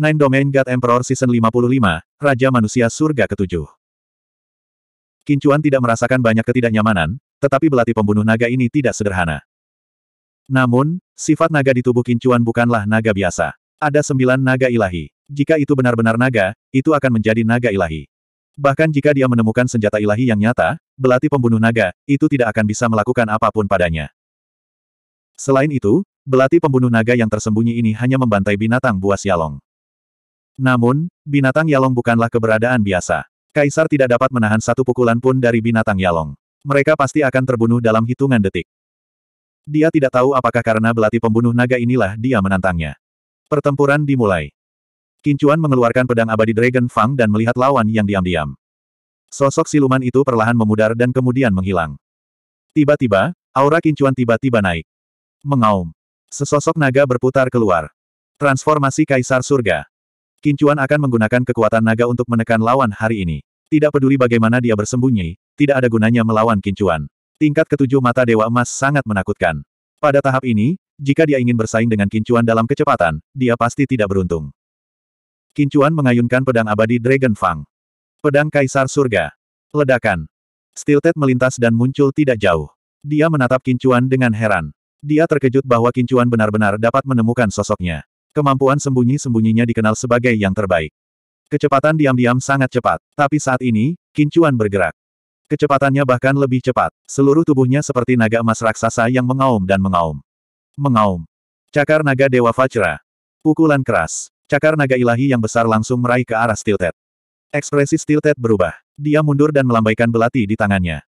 Nine Domain God Emperor Season 55, Raja Manusia Surga Ketujuh. Kincuan tidak merasakan banyak ketidaknyamanan, tetapi belati pembunuh naga ini tidak sederhana. Namun, sifat naga di tubuh Kincuan bukanlah naga biasa. Ada sembilan naga ilahi. Jika itu benar-benar naga, itu akan menjadi naga ilahi. Bahkan jika dia menemukan senjata ilahi yang nyata, belati pembunuh naga, itu tidak akan bisa melakukan apapun padanya. Selain itu, belati pembunuh naga yang tersembunyi ini hanya membantai binatang buas Yalong. Namun, binatang Yalong bukanlah keberadaan biasa. Kaisar tidak dapat menahan satu pukulan pun dari binatang Yalong. Mereka pasti akan terbunuh dalam hitungan detik. Dia tidak tahu apakah karena belati pembunuh naga inilah dia menantangnya. Pertempuran dimulai. Kincuan mengeluarkan pedang abadi Dragon Fang dan melihat lawan yang diam-diam. Sosok siluman itu perlahan memudar dan kemudian menghilang. Tiba-tiba, aura kincuan tiba-tiba naik. Mengaum. Sesosok naga berputar keluar. Transformasi Kaisar Surga. Kincuan akan menggunakan kekuatan naga untuk menekan lawan hari ini. Tidak peduli bagaimana dia bersembunyi, tidak ada gunanya melawan Kincuan. Tingkat ketujuh mata Dewa Emas sangat menakutkan. Pada tahap ini, jika dia ingin bersaing dengan Kincuan dalam kecepatan, dia pasti tidak beruntung. Kincuan mengayunkan pedang abadi Dragon Fang. Pedang Kaisar Surga. Ledakan. Stilted melintas dan muncul tidak jauh. Dia menatap Kincuan dengan heran. Dia terkejut bahwa Kincuan benar-benar dapat menemukan sosoknya. Kemampuan sembunyi-sembunyinya dikenal sebagai yang terbaik. Kecepatan diam-diam sangat cepat, tapi saat ini, Kincuan bergerak. Kecepatannya bahkan lebih cepat, seluruh tubuhnya seperti naga emas raksasa yang mengaum dan mengaum. Mengaum. Cakar naga Dewa Vajra. Pukulan keras. Cakar naga ilahi yang besar langsung meraih ke arah Stilted. Ekspresi Stilted berubah. Dia mundur dan melambaikan belati di tangannya.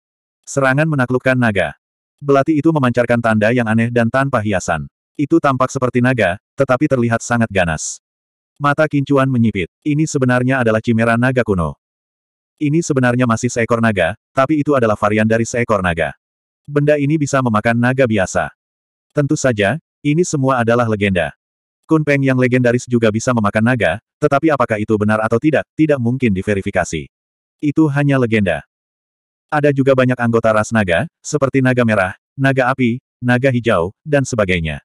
Serangan menaklukkan naga. Belati itu memancarkan tanda yang aneh dan tanpa hiasan. Itu tampak seperti naga, tetapi terlihat sangat ganas. Mata kincuan menyipit. Ini sebenarnya adalah cimera naga kuno. Ini sebenarnya masih seekor naga, tapi itu adalah varian dari seekor naga. Benda ini bisa memakan naga biasa. Tentu saja, ini semua adalah legenda. Kunpeng yang legendaris juga bisa memakan naga, tetapi apakah itu benar atau tidak, tidak mungkin diverifikasi. Itu hanya legenda. Ada juga banyak anggota ras naga, seperti naga merah, naga api, naga hijau, dan sebagainya.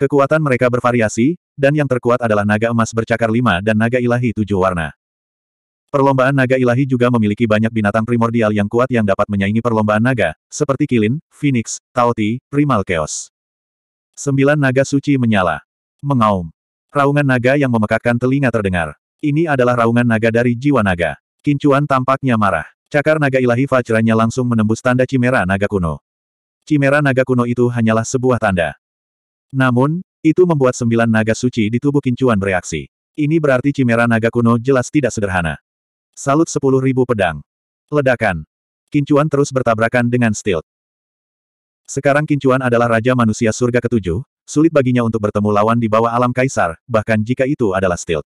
Kekuatan mereka bervariasi, dan yang terkuat adalah naga emas bercakar lima dan naga ilahi tujuh warna. Perlombaan naga ilahi juga memiliki banyak binatang primordial yang kuat yang dapat menyaingi perlombaan naga, seperti kilin, phoenix, taoti, primal chaos. Sembilan naga suci menyala. Mengaum. Raungan naga yang memekakkan telinga terdengar. Ini adalah raungan naga dari jiwa naga. Kincuan tampaknya marah. Cakar naga ilahi fajranya langsung menembus tanda cimera naga kuno. Cimera naga kuno itu hanyalah sebuah tanda. Namun, itu membuat sembilan naga suci di tubuh kincuan bereaksi. Ini berarti cimera naga kuno jelas tidak sederhana. Salut sepuluh ribu pedang. Ledakan. Kincuan terus bertabrakan dengan stilt. Sekarang Kincuan adalah Raja Manusia Surga Ketujuh, sulit baginya untuk bertemu lawan di bawah alam kaisar, bahkan jika itu adalah stilt.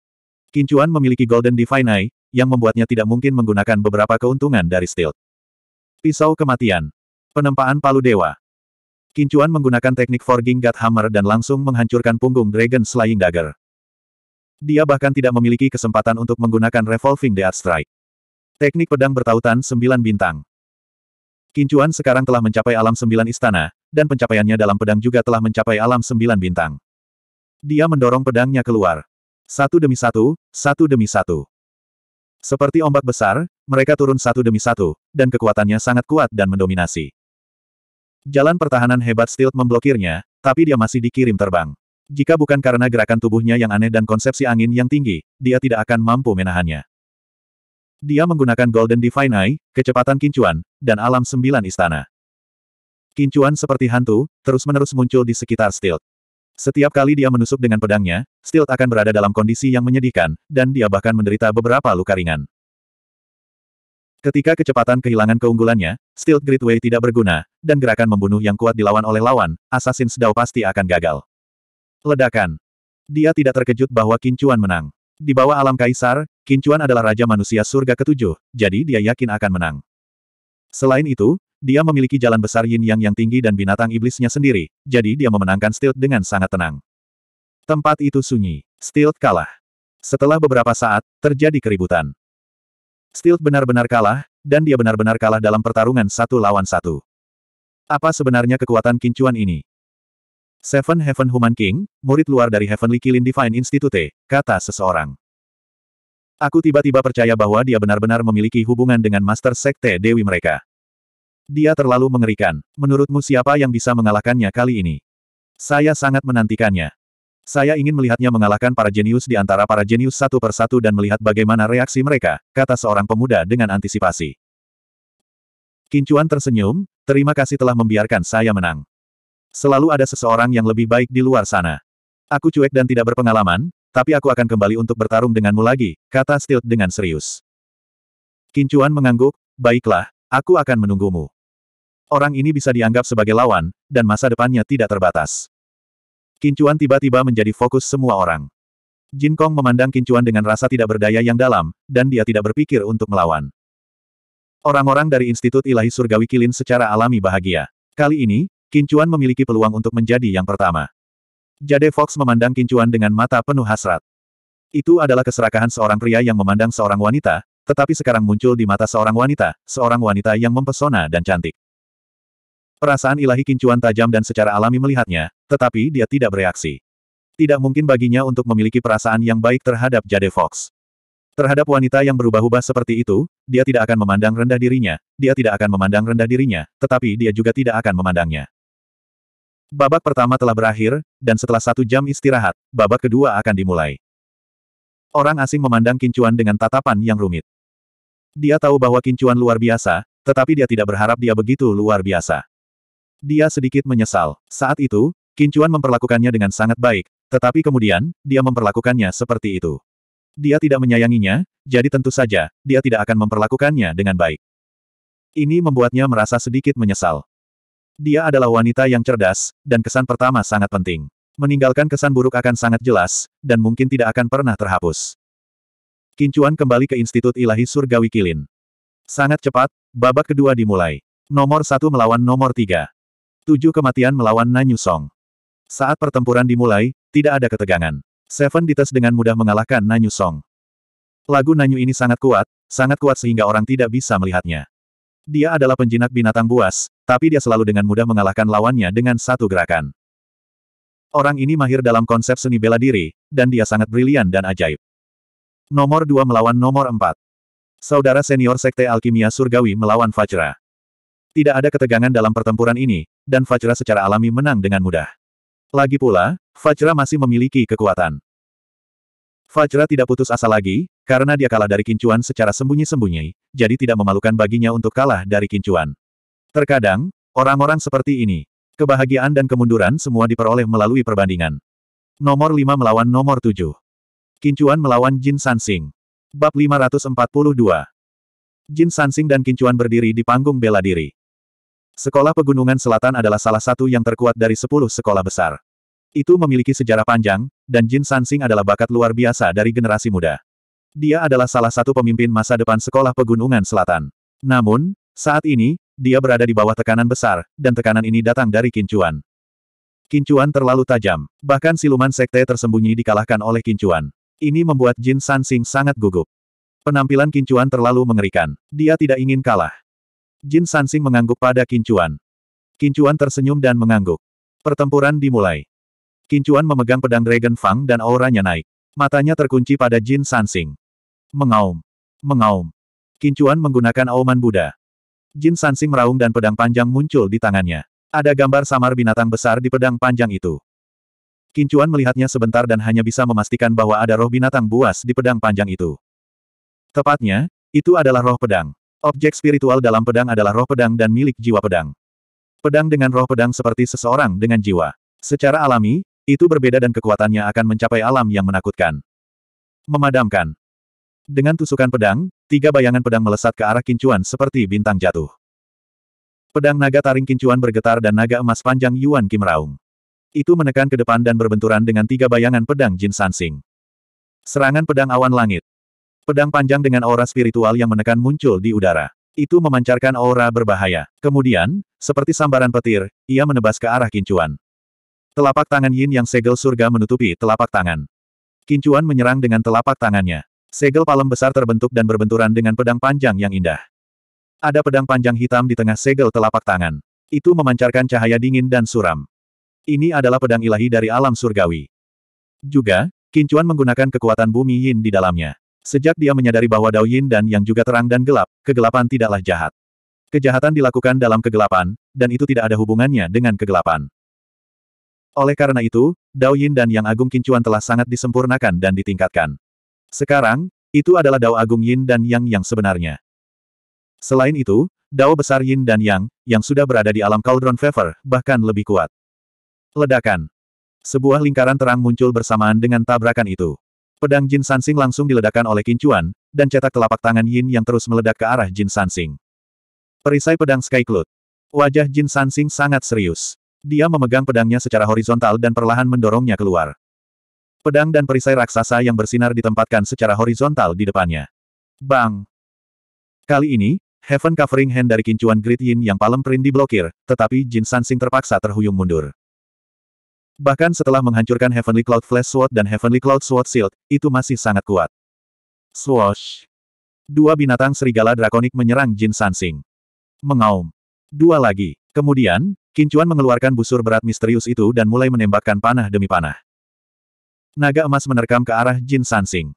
Kincuan memiliki Golden Divine Eye, yang membuatnya tidak mungkin menggunakan beberapa keuntungan dari stilt. Pisau Kematian. Penempaan Palu Dewa. Kincuan menggunakan teknik Forging God Hammer dan langsung menghancurkan punggung Dragon Slaying Dagger. Dia bahkan tidak memiliki kesempatan untuk menggunakan Revolving Death Strike. Teknik pedang bertautan sembilan bintang. Kincuan sekarang telah mencapai alam sembilan istana, dan pencapaiannya dalam pedang juga telah mencapai alam sembilan bintang. Dia mendorong pedangnya keluar. Satu demi satu, satu demi satu. Seperti ombak besar, mereka turun satu demi satu, dan kekuatannya sangat kuat dan mendominasi. Jalan pertahanan hebat Stilt memblokirnya, tapi dia masih dikirim terbang. Jika bukan karena gerakan tubuhnya yang aneh dan konsepsi angin yang tinggi, dia tidak akan mampu menahannya. Dia menggunakan Golden Divine Eye, kecepatan kincuan, dan alam sembilan istana. Kincuan seperti hantu, terus-menerus muncul di sekitar Stilt. Setiap kali dia menusuk dengan pedangnya, Stilt akan berada dalam kondisi yang menyedihkan, dan dia bahkan menderita beberapa luka ringan. Ketika kecepatan kehilangan keunggulannya, Stilt Great tidak berguna, dan gerakan membunuh yang kuat dilawan oleh lawan, Assassin's Dao pasti akan gagal. Ledakan. Dia tidak terkejut bahwa Kincuan menang. Di bawah alam kaisar, Kincuan adalah raja manusia surga ketujuh, jadi dia yakin akan menang. Selain itu, dia memiliki jalan besar yin yang yang tinggi dan binatang iblisnya sendiri, jadi dia memenangkan Stilt dengan sangat tenang. Tempat itu sunyi. Stilt kalah. Setelah beberapa saat, terjadi keributan. Stilt benar-benar kalah, dan dia benar-benar kalah dalam pertarungan satu lawan satu. Apa sebenarnya kekuatan kincuan ini? Seven Heaven Human King, murid luar dari Heavenly Killing Divine Institute, kata seseorang. Aku tiba-tiba percaya bahwa dia benar-benar memiliki hubungan dengan Master Sekte Dewi mereka. Dia terlalu mengerikan. Menurutmu siapa yang bisa mengalahkannya kali ini? Saya sangat menantikannya. Saya ingin melihatnya mengalahkan para jenius di antara para jenius satu persatu dan melihat bagaimana reaksi mereka, kata seorang pemuda dengan antisipasi. Kincuan tersenyum, terima kasih telah membiarkan saya menang. Selalu ada seseorang yang lebih baik di luar sana. Aku cuek dan tidak berpengalaman, tapi aku akan kembali untuk bertarung denganmu lagi, kata Stilt dengan serius. Kincuan mengangguk, baiklah, aku akan menunggumu. Orang ini bisa dianggap sebagai lawan, dan masa depannya tidak terbatas. Kincuan tiba-tiba menjadi fokus semua orang. Jin Kong memandang Kincuan dengan rasa tidak berdaya yang dalam, dan dia tidak berpikir untuk melawan. Orang-orang dari Institut Ilahi Surgawi Kilin secara alami bahagia. Kali ini, Kincuan memiliki peluang untuk menjadi yang pertama. Jade Fox memandang Kincuan dengan mata penuh hasrat. Itu adalah keserakahan seorang pria yang memandang seorang wanita, tetapi sekarang muncul di mata seorang wanita, seorang wanita yang mempesona dan cantik. Perasaan ilahi kincuan tajam dan secara alami melihatnya, tetapi dia tidak bereaksi. Tidak mungkin baginya untuk memiliki perasaan yang baik terhadap Jade Fox. Terhadap wanita yang berubah-ubah seperti itu, dia tidak akan memandang rendah dirinya, dia tidak akan memandang rendah dirinya, tetapi dia juga tidak akan memandangnya. Babak pertama telah berakhir, dan setelah satu jam istirahat, babak kedua akan dimulai. Orang asing memandang Kincuan dengan tatapan yang rumit. Dia tahu bahwa Kincuan luar biasa, tetapi dia tidak berharap dia begitu luar biasa. Dia sedikit menyesal. Saat itu, Kincuan memperlakukannya dengan sangat baik, tetapi kemudian, dia memperlakukannya seperti itu. Dia tidak menyayanginya, jadi tentu saja, dia tidak akan memperlakukannya dengan baik. Ini membuatnya merasa sedikit menyesal. Dia adalah wanita yang cerdas, dan kesan pertama sangat penting. Meninggalkan kesan buruk akan sangat jelas, dan mungkin tidak akan pernah terhapus. Kincuan kembali ke Institut Ilahi Surgawi Kilin. Sangat cepat, babak kedua dimulai. Nomor satu melawan nomor tiga. Tujuh kematian melawan Nanyu Song. Saat pertempuran dimulai, tidak ada ketegangan. Seven Dites dengan mudah mengalahkan Nanyu Song. Lagu Nanyu ini sangat kuat, sangat kuat sehingga orang tidak bisa melihatnya. Dia adalah penjinak binatang buas, tapi dia selalu dengan mudah mengalahkan lawannya dengan satu gerakan. Orang ini mahir dalam konsep seni bela diri, dan dia sangat brilian dan ajaib. Nomor 2 melawan nomor 4. Saudara senior Sekte Alkimia Surgawi melawan Fajra. Tidak ada ketegangan dalam pertempuran ini, dan Fajra secara alami menang dengan mudah. Lagi pula, Fajra masih memiliki kekuatan. Fajra tidak putus asa lagi, karena dia kalah dari kincuan secara sembunyi-sembunyi, jadi tidak memalukan baginya untuk kalah dari kincuan. Terkadang, orang-orang seperti ini, kebahagiaan dan kemunduran semua diperoleh melalui perbandingan. Nomor 5 melawan nomor 7. Kincuan melawan Jin Sansing. Bab 542. Jin Sansing dan Kincuan berdiri di panggung bela diri. Sekolah Pegunungan Selatan adalah salah satu yang terkuat dari sepuluh sekolah besar. Itu memiliki sejarah panjang, dan Jin Sansing adalah bakat luar biasa dari generasi muda. Dia adalah salah satu pemimpin masa depan Sekolah Pegunungan Selatan. Namun, saat ini, dia berada di bawah tekanan besar, dan tekanan ini datang dari Kincuan. Kincuan terlalu tajam. Bahkan siluman sekte tersembunyi dikalahkan oleh Kincuan. Ini membuat Jin Sansing sangat gugup. Penampilan Kincuan terlalu mengerikan. Dia tidak ingin kalah. Jin Sansing mengangguk pada Kincuan. Kincuan tersenyum dan mengangguk. Pertempuran dimulai. Kincuan memegang pedang Dragon Fang dan auranya naik. Matanya terkunci pada Jin Sansing. Mengaum. Mengaum. Kincuan menggunakan auman Buddha. Jin Sansing meraung dan pedang panjang muncul di tangannya. Ada gambar samar binatang besar di pedang panjang itu. Kincuan melihatnya sebentar dan hanya bisa memastikan bahwa ada roh binatang buas di pedang panjang itu. Tepatnya, itu adalah roh pedang. Objek spiritual dalam pedang adalah roh pedang dan milik jiwa pedang. Pedang dengan roh pedang seperti seseorang dengan jiwa. Secara alami, itu berbeda dan kekuatannya akan mencapai alam yang menakutkan. Memadamkan. Dengan tusukan pedang, tiga bayangan pedang melesat ke arah kincuan seperti bintang jatuh. Pedang naga taring kincuan bergetar dan naga emas panjang Yuan Kim Raung. Itu menekan ke depan dan berbenturan dengan tiga bayangan pedang Jin Sansing. Serangan pedang awan langit. Pedang panjang dengan aura spiritual yang menekan muncul di udara. Itu memancarkan aura berbahaya. Kemudian, seperti sambaran petir, ia menebas ke arah kincuan. Telapak tangan Yin yang segel surga menutupi telapak tangan. Kincuan menyerang dengan telapak tangannya. Segel palem besar terbentuk dan berbenturan dengan pedang panjang yang indah. Ada pedang panjang hitam di tengah segel telapak tangan. Itu memancarkan cahaya dingin dan suram. Ini adalah pedang ilahi dari alam surgawi. Juga, Kincuan menggunakan kekuatan bumi Yin di dalamnya. Sejak dia menyadari bahwa Dao Yin dan yang juga terang dan gelap, kegelapan tidaklah jahat. Kejahatan dilakukan dalam kegelapan, dan itu tidak ada hubungannya dengan kegelapan. Oleh karena itu, Dao Yin dan Yang Agung Kincuan telah sangat disempurnakan dan ditingkatkan. Sekarang, itu adalah Dao Agung Yin dan Yang yang sebenarnya. Selain itu, Dao besar Yin dan Yang, yang sudah berada di alam Cauldron Fever, bahkan lebih kuat. Ledakan. Sebuah lingkaran terang muncul bersamaan dengan tabrakan itu. Pedang Jin Sansing langsung diledakkan oleh Kincuan, dan cetak telapak tangan Yin yang terus meledak ke arah Jin Sansing. Perisai pedang Sky Cloud. Wajah Jin Sansing sangat serius. Dia memegang pedangnya secara horizontal dan perlahan mendorongnya keluar. Pedang dan perisai raksasa yang bersinar ditempatkan secara horizontal di depannya. Bang! Kali ini, Heaven Covering Hand dari Kincuan Great Yin yang palem print diblokir, tetapi Jin Sansing terpaksa terhuyung mundur. Bahkan setelah menghancurkan Heavenly Cloud Flash Sword dan Heavenly Cloud Sword Shield, itu masih sangat kuat. Swoosh! Dua binatang serigala drakonik menyerang Jin Sansing. Mengaum. Dua lagi. Kemudian, Kincuan mengeluarkan busur berat misterius itu dan mulai menembakkan panah demi panah. Naga emas menerkam ke arah Jin Sansing.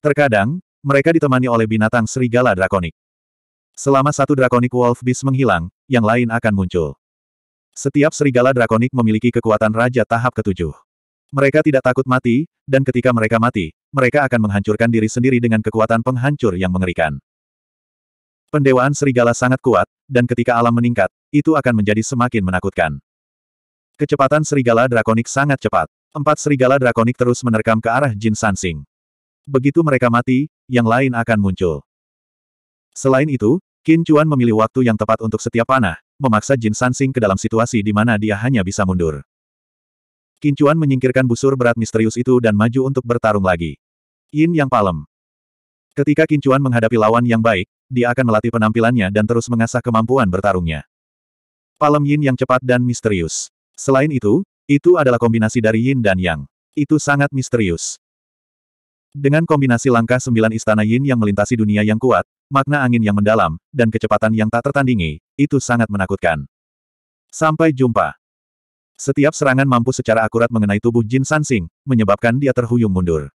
Terkadang, mereka ditemani oleh binatang serigala drakonik. Selama satu drakonik wolf beast menghilang, yang lain akan muncul. Setiap serigala drakonik memiliki kekuatan raja tahap ketujuh. Mereka tidak takut mati, dan ketika mereka mati, mereka akan menghancurkan diri sendiri dengan kekuatan penghancur yang mengerikan. Pendewaan serigala sangat kuat, dan ketika alam meningkat, itu akan menjadi semakin menakutkan. Kecepatan serigala drakonik sangat cepat. Empat serigala drakonik terus menerkam ke arah Jin Sansing. Begitu mereka mati, yang lain akan muncul. Selain itu, Qin Chuan memilih waktu yang tepat untuk setiap panah, memaksa Jin Sansing ke dalam situasi di mana dia hanya bisa mundur. Kincuan menyingkirkan busur berat misterius itu dan maju untuk bertarung lagi. Yin yang palem. Ketika Kincuan menghadapi lawan yang baik, dia akan melatih penampilannya dan terus mengasah kemampuan bertarungnya. Palem Yin yang cepat dan misterius. Selain itu, itu adalah kombinasi dari Yin dan Yang. Itu sangat misterius. Dengan kombinasi langkah sembilan istana Yin yang melintasi dunia yang kuat, makna angin yang mendalam, dan kecepatan yang tak tertandingi, itu sangat menakutkan. Sampai jumpa. Setiap serangan mampu secara akurat mengenai tubuh Jin Sansing, menyebabkan dia terhuyung mundur.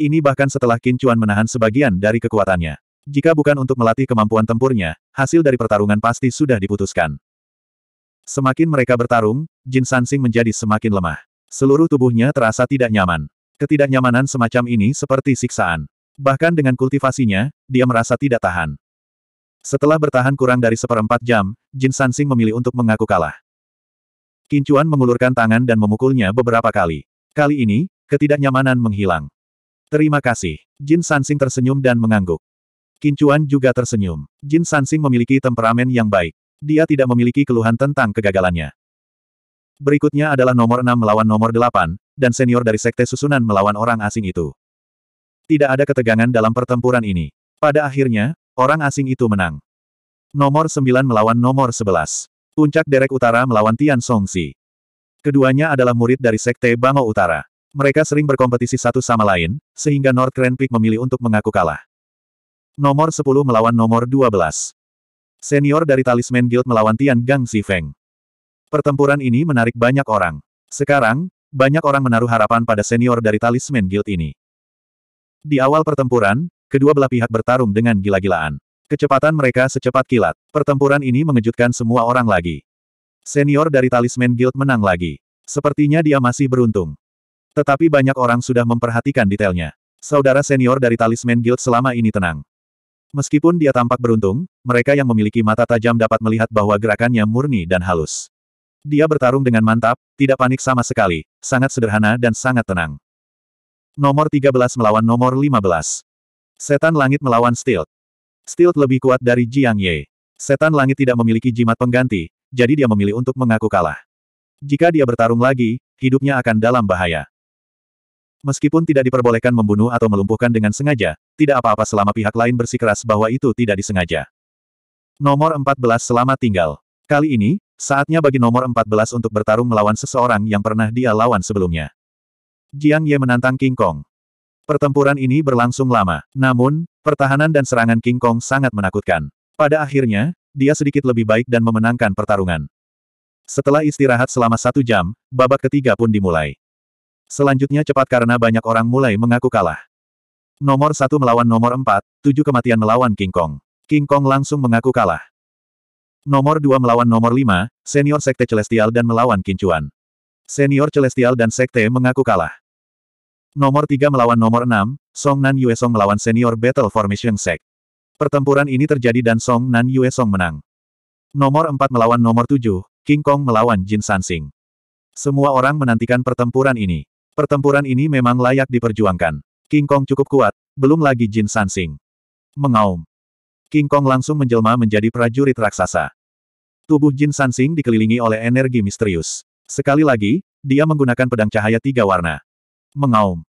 Ini bahkan setelah Qin Chuan menahan sebagian dari kekuatannya. Jika bukan untuk melatih kemampuan tempurnya, hasil dari pertarungan pasti sudah diputuskan. Semakin mereka bertarung, Jin Sansing menjadi semakin lemah. Seluruh tubuhnya terasa tidak nyaman. Ketidaknyamanan semacam ini seperti siksaan. Bahkan dengan kultivasinya, dia merasa tidak tahan. Setelah bertahan kurang dari seperempat jam, Jin Sansing memilih untuk mengaku kalah. Kincuan mengulurkan tangan dan memukulnya beberapa kali. Kali ini, ketidaknyamanan menghilang. Terima kasih. Jin Sansing tersenyum dan mengangguk. Kincuan juga tersenyum. Jin Sansing memiliki temperamen yang baik. Dia tidak memiliki keluhan tentang kegagalannya. Berikutnya adalah nomor 6 melawan nomor 8, dan senior dari Sekte Susunan melawan orang asing itu. Tidak ada ketegangan dalam pertempuran ini. Pada akhirnya, orang asing itu menang. Nomor 9 melawan nomor 11. Puncak Derek Utara melawan Tian Songsi. Keduanya adalah murid dari Sekte Bangau Utara. Mereka sering berkompetisi satu sama lain, sehingga North Grand Peak memilih untuk mengaku kalah. Nomor 10 melawan nomor 12. Senior dari Talisman Guild melawan Tian Gang Feng. Pertempuran ini menarik banyak orang. Sekarang, banyak orang menaruh harapan pada senior dari Talisman Guild ini. Di awal pertempuran, kedua belah pihak bertarung dengan gila-gilaan. Kecepatan mereka secepat kilat. Pertempuran ini mengejutkan semua orang lagi. Senior dari Talisman Guild menang lagi. Sepertinya dia masih beruntung. Tetapi banyak orang sudah memperhatikan detailnya. Saudara senior dari Talisman Guild selama ini tenang. Meskipun dia tampak beruntung, mereka yang memiliki mata tajam dapat melihat bahwa gerakannya murni dan halus. Dia bertarung dengan mantap, tidak panik sama sekali, sangat sederhana dan sangat tenang. Nomor 13 melawan nomor 15. Setan langit melawan Stilt. Stilt lebih kuat dari Jiang Ye. Setan langit tidak memiliki jimat pengganti, jadi dia memilih untuk mengaku kalah. Jika dia bertarung lagi, hidupnya akan dalam bahaya. Meskipun tidak diperbolehkan membunuh atau melumpuhkan dengan sengaja, tidak apa-apa selama pihak lain bersikeras bahwa itu tidak disengaja. Nomor 14 selamat tinggal. Kali ini, saatnya bagi nomor 14 untuk bertarung melawan seseorang yang pernah dia lawan sebelumnya. Jiang Ye menantang King Kong. Pertempuran ini berlangsung lama, namun, pertahanan dan serangan King Kong sangat menakutkan. Pada akhirnya, dia sedikit lebih baik dan memenangkan pertarungan. Setelah istirahat selama satu jam, babak ketiga pun dimulai. Selanjutnya cepat karena banyak orang mulai mengaku kalah. Nomor satu melawan nomor empat, tujuh kematian melawan King Kong. King Kong langsung mengaku kalah. Nomor dua melawan nomor lima, senior Sekte Celestial dan melawan Kincuan. Senior Celestial dan Sekte mengaku kalah. Nomor 3 melawan nomor 6, Song Nan Yue Song melawan senior Battle Formation Sec. Pertempuran ini terjadi dan Song Nan Yue Song menang. Nomor 4 melawan nomor 7, King Kong melawan Jin Sansing. Semua orang menantikan pertempuran ini. Pertempuran ini memang layak diperjuangkan. King Kong cukup kuat, belum lagi Jin Sansing. Mengaum. King Kong langsung menjelma menjadi prajurit raksasa. Tubuh Jin Sansing dikelilingi oleh energi misterius. Sekali lagi, dia menggunakan pedang cahaya tiga warna. Mengaum.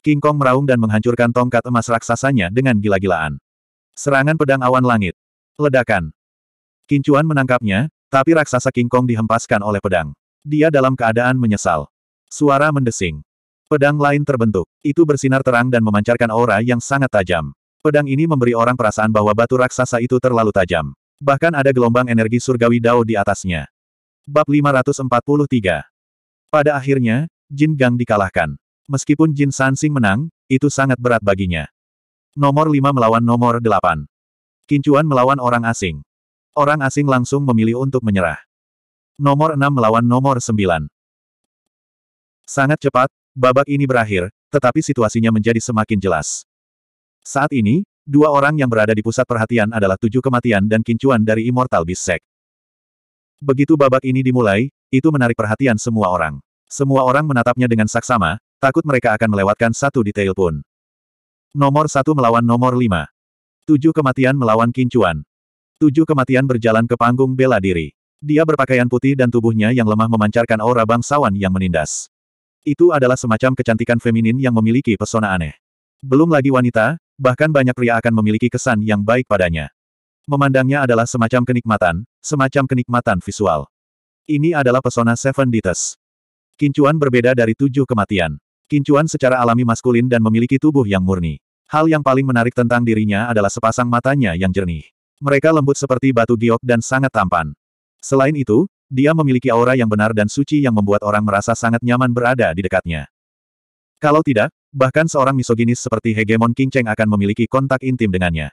King Kong meraung dan menghancurkan tongkat emas raksasanya dengan gila-gilaan. Serangan pedang awan langit. Ledakan. Kincuan menangkapnya, tapi raksasa King Kong dihempaskan oleh pedang. Dia dalam keadaan menyesal. Suara mendesing. Pedang lain terbentuk. Itu bersinar terang dan memancarkan aura yang sangat tajam. Pedang ini memberi orang perasaan bahwa batu raksasa itu terlalu tajam. Bahkan ada gelombang energi surgawi Dao di atasnya. Bab 543 Pada akhirnya, Jin Gang dikalahkan. Meskipun Jin Sansing menang, itu sangat berat baginya. Nomor 5 melawan nomor 8. Kincuan melawan orang asing. Orang asing langsung memilih untuk menyerah. Nomor 6 melawan nomor 9. Sangat cepat, babak ini berakhir, tetapi situasinya menjadi semakin jelas. Saat ini, dua orang yang berada di pusat perhatian adalah tujuh kematian dan kincuan dari Immortal Beast Sect. Begitu babak ini dimulai, itu menarik perhatian semua orang. Semua orang menatapnya dengan saksama, Takut mereka akan melewatkan satu detail pun. Nomor satu melawan nomor lima. Tujuh kematian melawan kincuan. Tujuh kematian berjalan ke panggung bela diri. Dia berpakaian putih dan tubuhnya yang lemah memancarkan aura bangsawan yang menindas. Itu adalah semacam kecantikan feminin yang memiliki pesona aneh. Belum lagi wanita, bahkan banyak pria akan memiliki kesan yang baik padanya. Memandangnya adalah semacam kenikmatan, semacam kenikmatan visual. Ini adalah pesona Seven Dites. Kincuan berbeda dari tujuh kematian. Kincuan secara alami maskulin dan memiliki tubuh yang murni. Hal yang paling menarik tentang dirinya adalah sepasang matanya yang jernih. Mereka lembut seperti batu giok dan sangat tampan. Selain itu, dia memiliki aura yang benar dan suci yang membuat orang merasa sangat nyaman berada di dekatnya. Kalau tidak, bahkan seorang misoginis seperti Hegemon King Cheng akan memiliki kontak intim dengannya.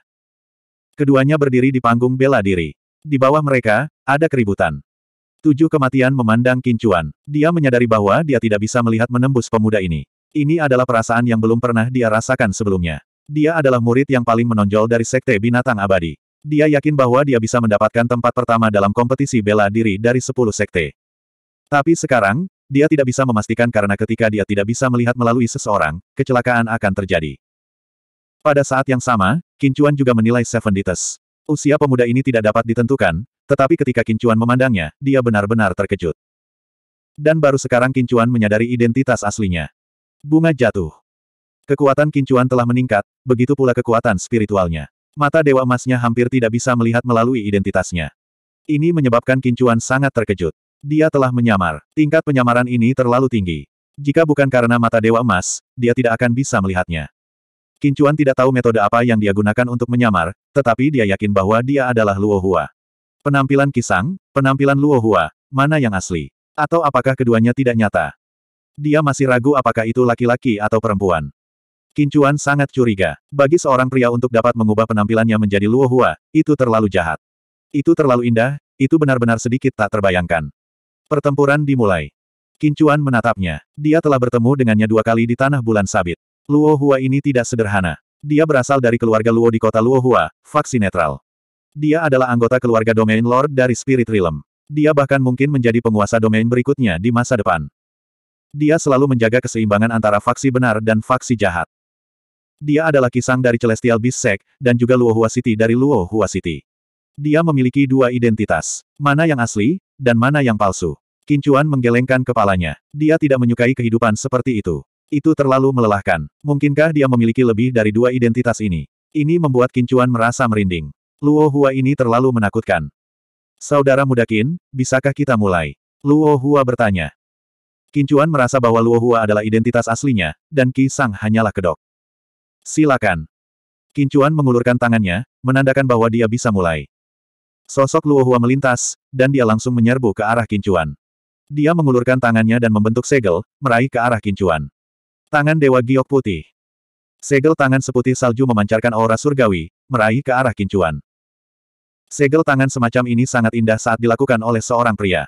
Keduanya berdiri di panggung bela diri. Di bawah mereka, ada keributan. Tujuh kematian memandang Kincuan. Dia menyadari bahwa dia tidak bisa melihat menembus pemuda ini. Ini adalah perasaan yang belum pernah dia rasakan sebelumnya. Dia adalah murid yang paling menonjol dari Sekte Binatang Abadi. Dia yakin bahwa dia bisa mendapatkan tempat pertama dalam kompetisi bela diri dari sepuluh sekte. Tapi sekarang, dia tidak bisa memastikan karena ketika dia tidak bisa melihat melalui seseorang, kecelakaan akan terjadi. Pada saat yang sama, Kincuan juga menilai Seven Dites. Usia pemuda ini tidak dapat ditentukan, tetapi ketika Kincuan memandangnya, dia benar-benar terkejut. Dan baru sekarang Kincuan menyadari identitas aslinya. Bunga jatuh. Kekuatan Kincuan telah meningkat, begitu pula kekuatan spiritualnya. Mata Dewa Emasnya hampir tidak bisa melihat melalui identitasnya. Ini menyebabkan Kincuan sangat terkejut. Dia telah menyamar. Tingkat penyamaran ini terlalu tinggi. Jika bukan karena mata Dewa Emas, dia tidak akan bisa melihatnya. Kincuan tidak tahu metode apa yang dia gunakan untuk menyamar, tetapi dia yakin bahwa dia adalah Luo Hua. Penampilan Kisang, penampilan Luo Hua, mana yang asli? Atau apakah keduanya tidak nyata? Dia masih ragu apakah itu laki-laki atau perempuan. Kincuan sangat curiga. Bagi seorang pria untuk dapat mengubah penampilannya menjadi Luo Hua, itu terlalu jahat. Itu terlalu indah, itu benar-benar sedikit tak terbayangkan. Pertempuran dimulai. Kincuan menatapnya. Dia telah bertemu dengannya dua kali di tanah bulan sabit. Luo Hua ini tidak sederhana. Dia berasal dari keluarga Luo di kota Luo Hua, netral. Dia adalah anggota keluarga domain Lord dari Spirit Realm. Dia bahkan mungkin menjadi penguasa domain berikutnya di masa depan. Dia selalu menjaga keseimbangan antara faksi benar dan faksi jahat. Dia adalah Kisang dari Celestial Beast Sect, dan juga Luo Hua City dari Luo Hua City. Dia memiliki dua identitas, mana yang asli, dan mana yang palsu. Kincuan menggelengkan kepalanya. Dia tidak menyukai kehidupan seperti itu. Itu terlalu melelahkan. Mungkinkah dia memiliki lebih dari dua identitas ini? Ini membuat Kincuan merasa merinding. Luo Hua ini terlalu menakutkan. Saudara muda Qin, bisakah kita mulai? Luo Hua bertanya. Kincuan merasa bahwa Luo Hua adalah identitas aslinya, dan Qi Sang hanyalah kedok. Silakan. Kincuan mengulurkan tangannya, menandakan bahwa dia bisa mulai. Sosok Luo Hua melintas, dan dia langsung menyerbu ke arah Kincuan. Dia mengulurkan tangannya dan membentuk segel, meraih ke arah Kincuan. Tangan Dewa Giok Putih. Segel tangan seputih salju memancarkan aura surgawi, meraih ke arah Kincuan. Segel tangan semacam ini sangat indah saat dilakukan oleh seorang pria.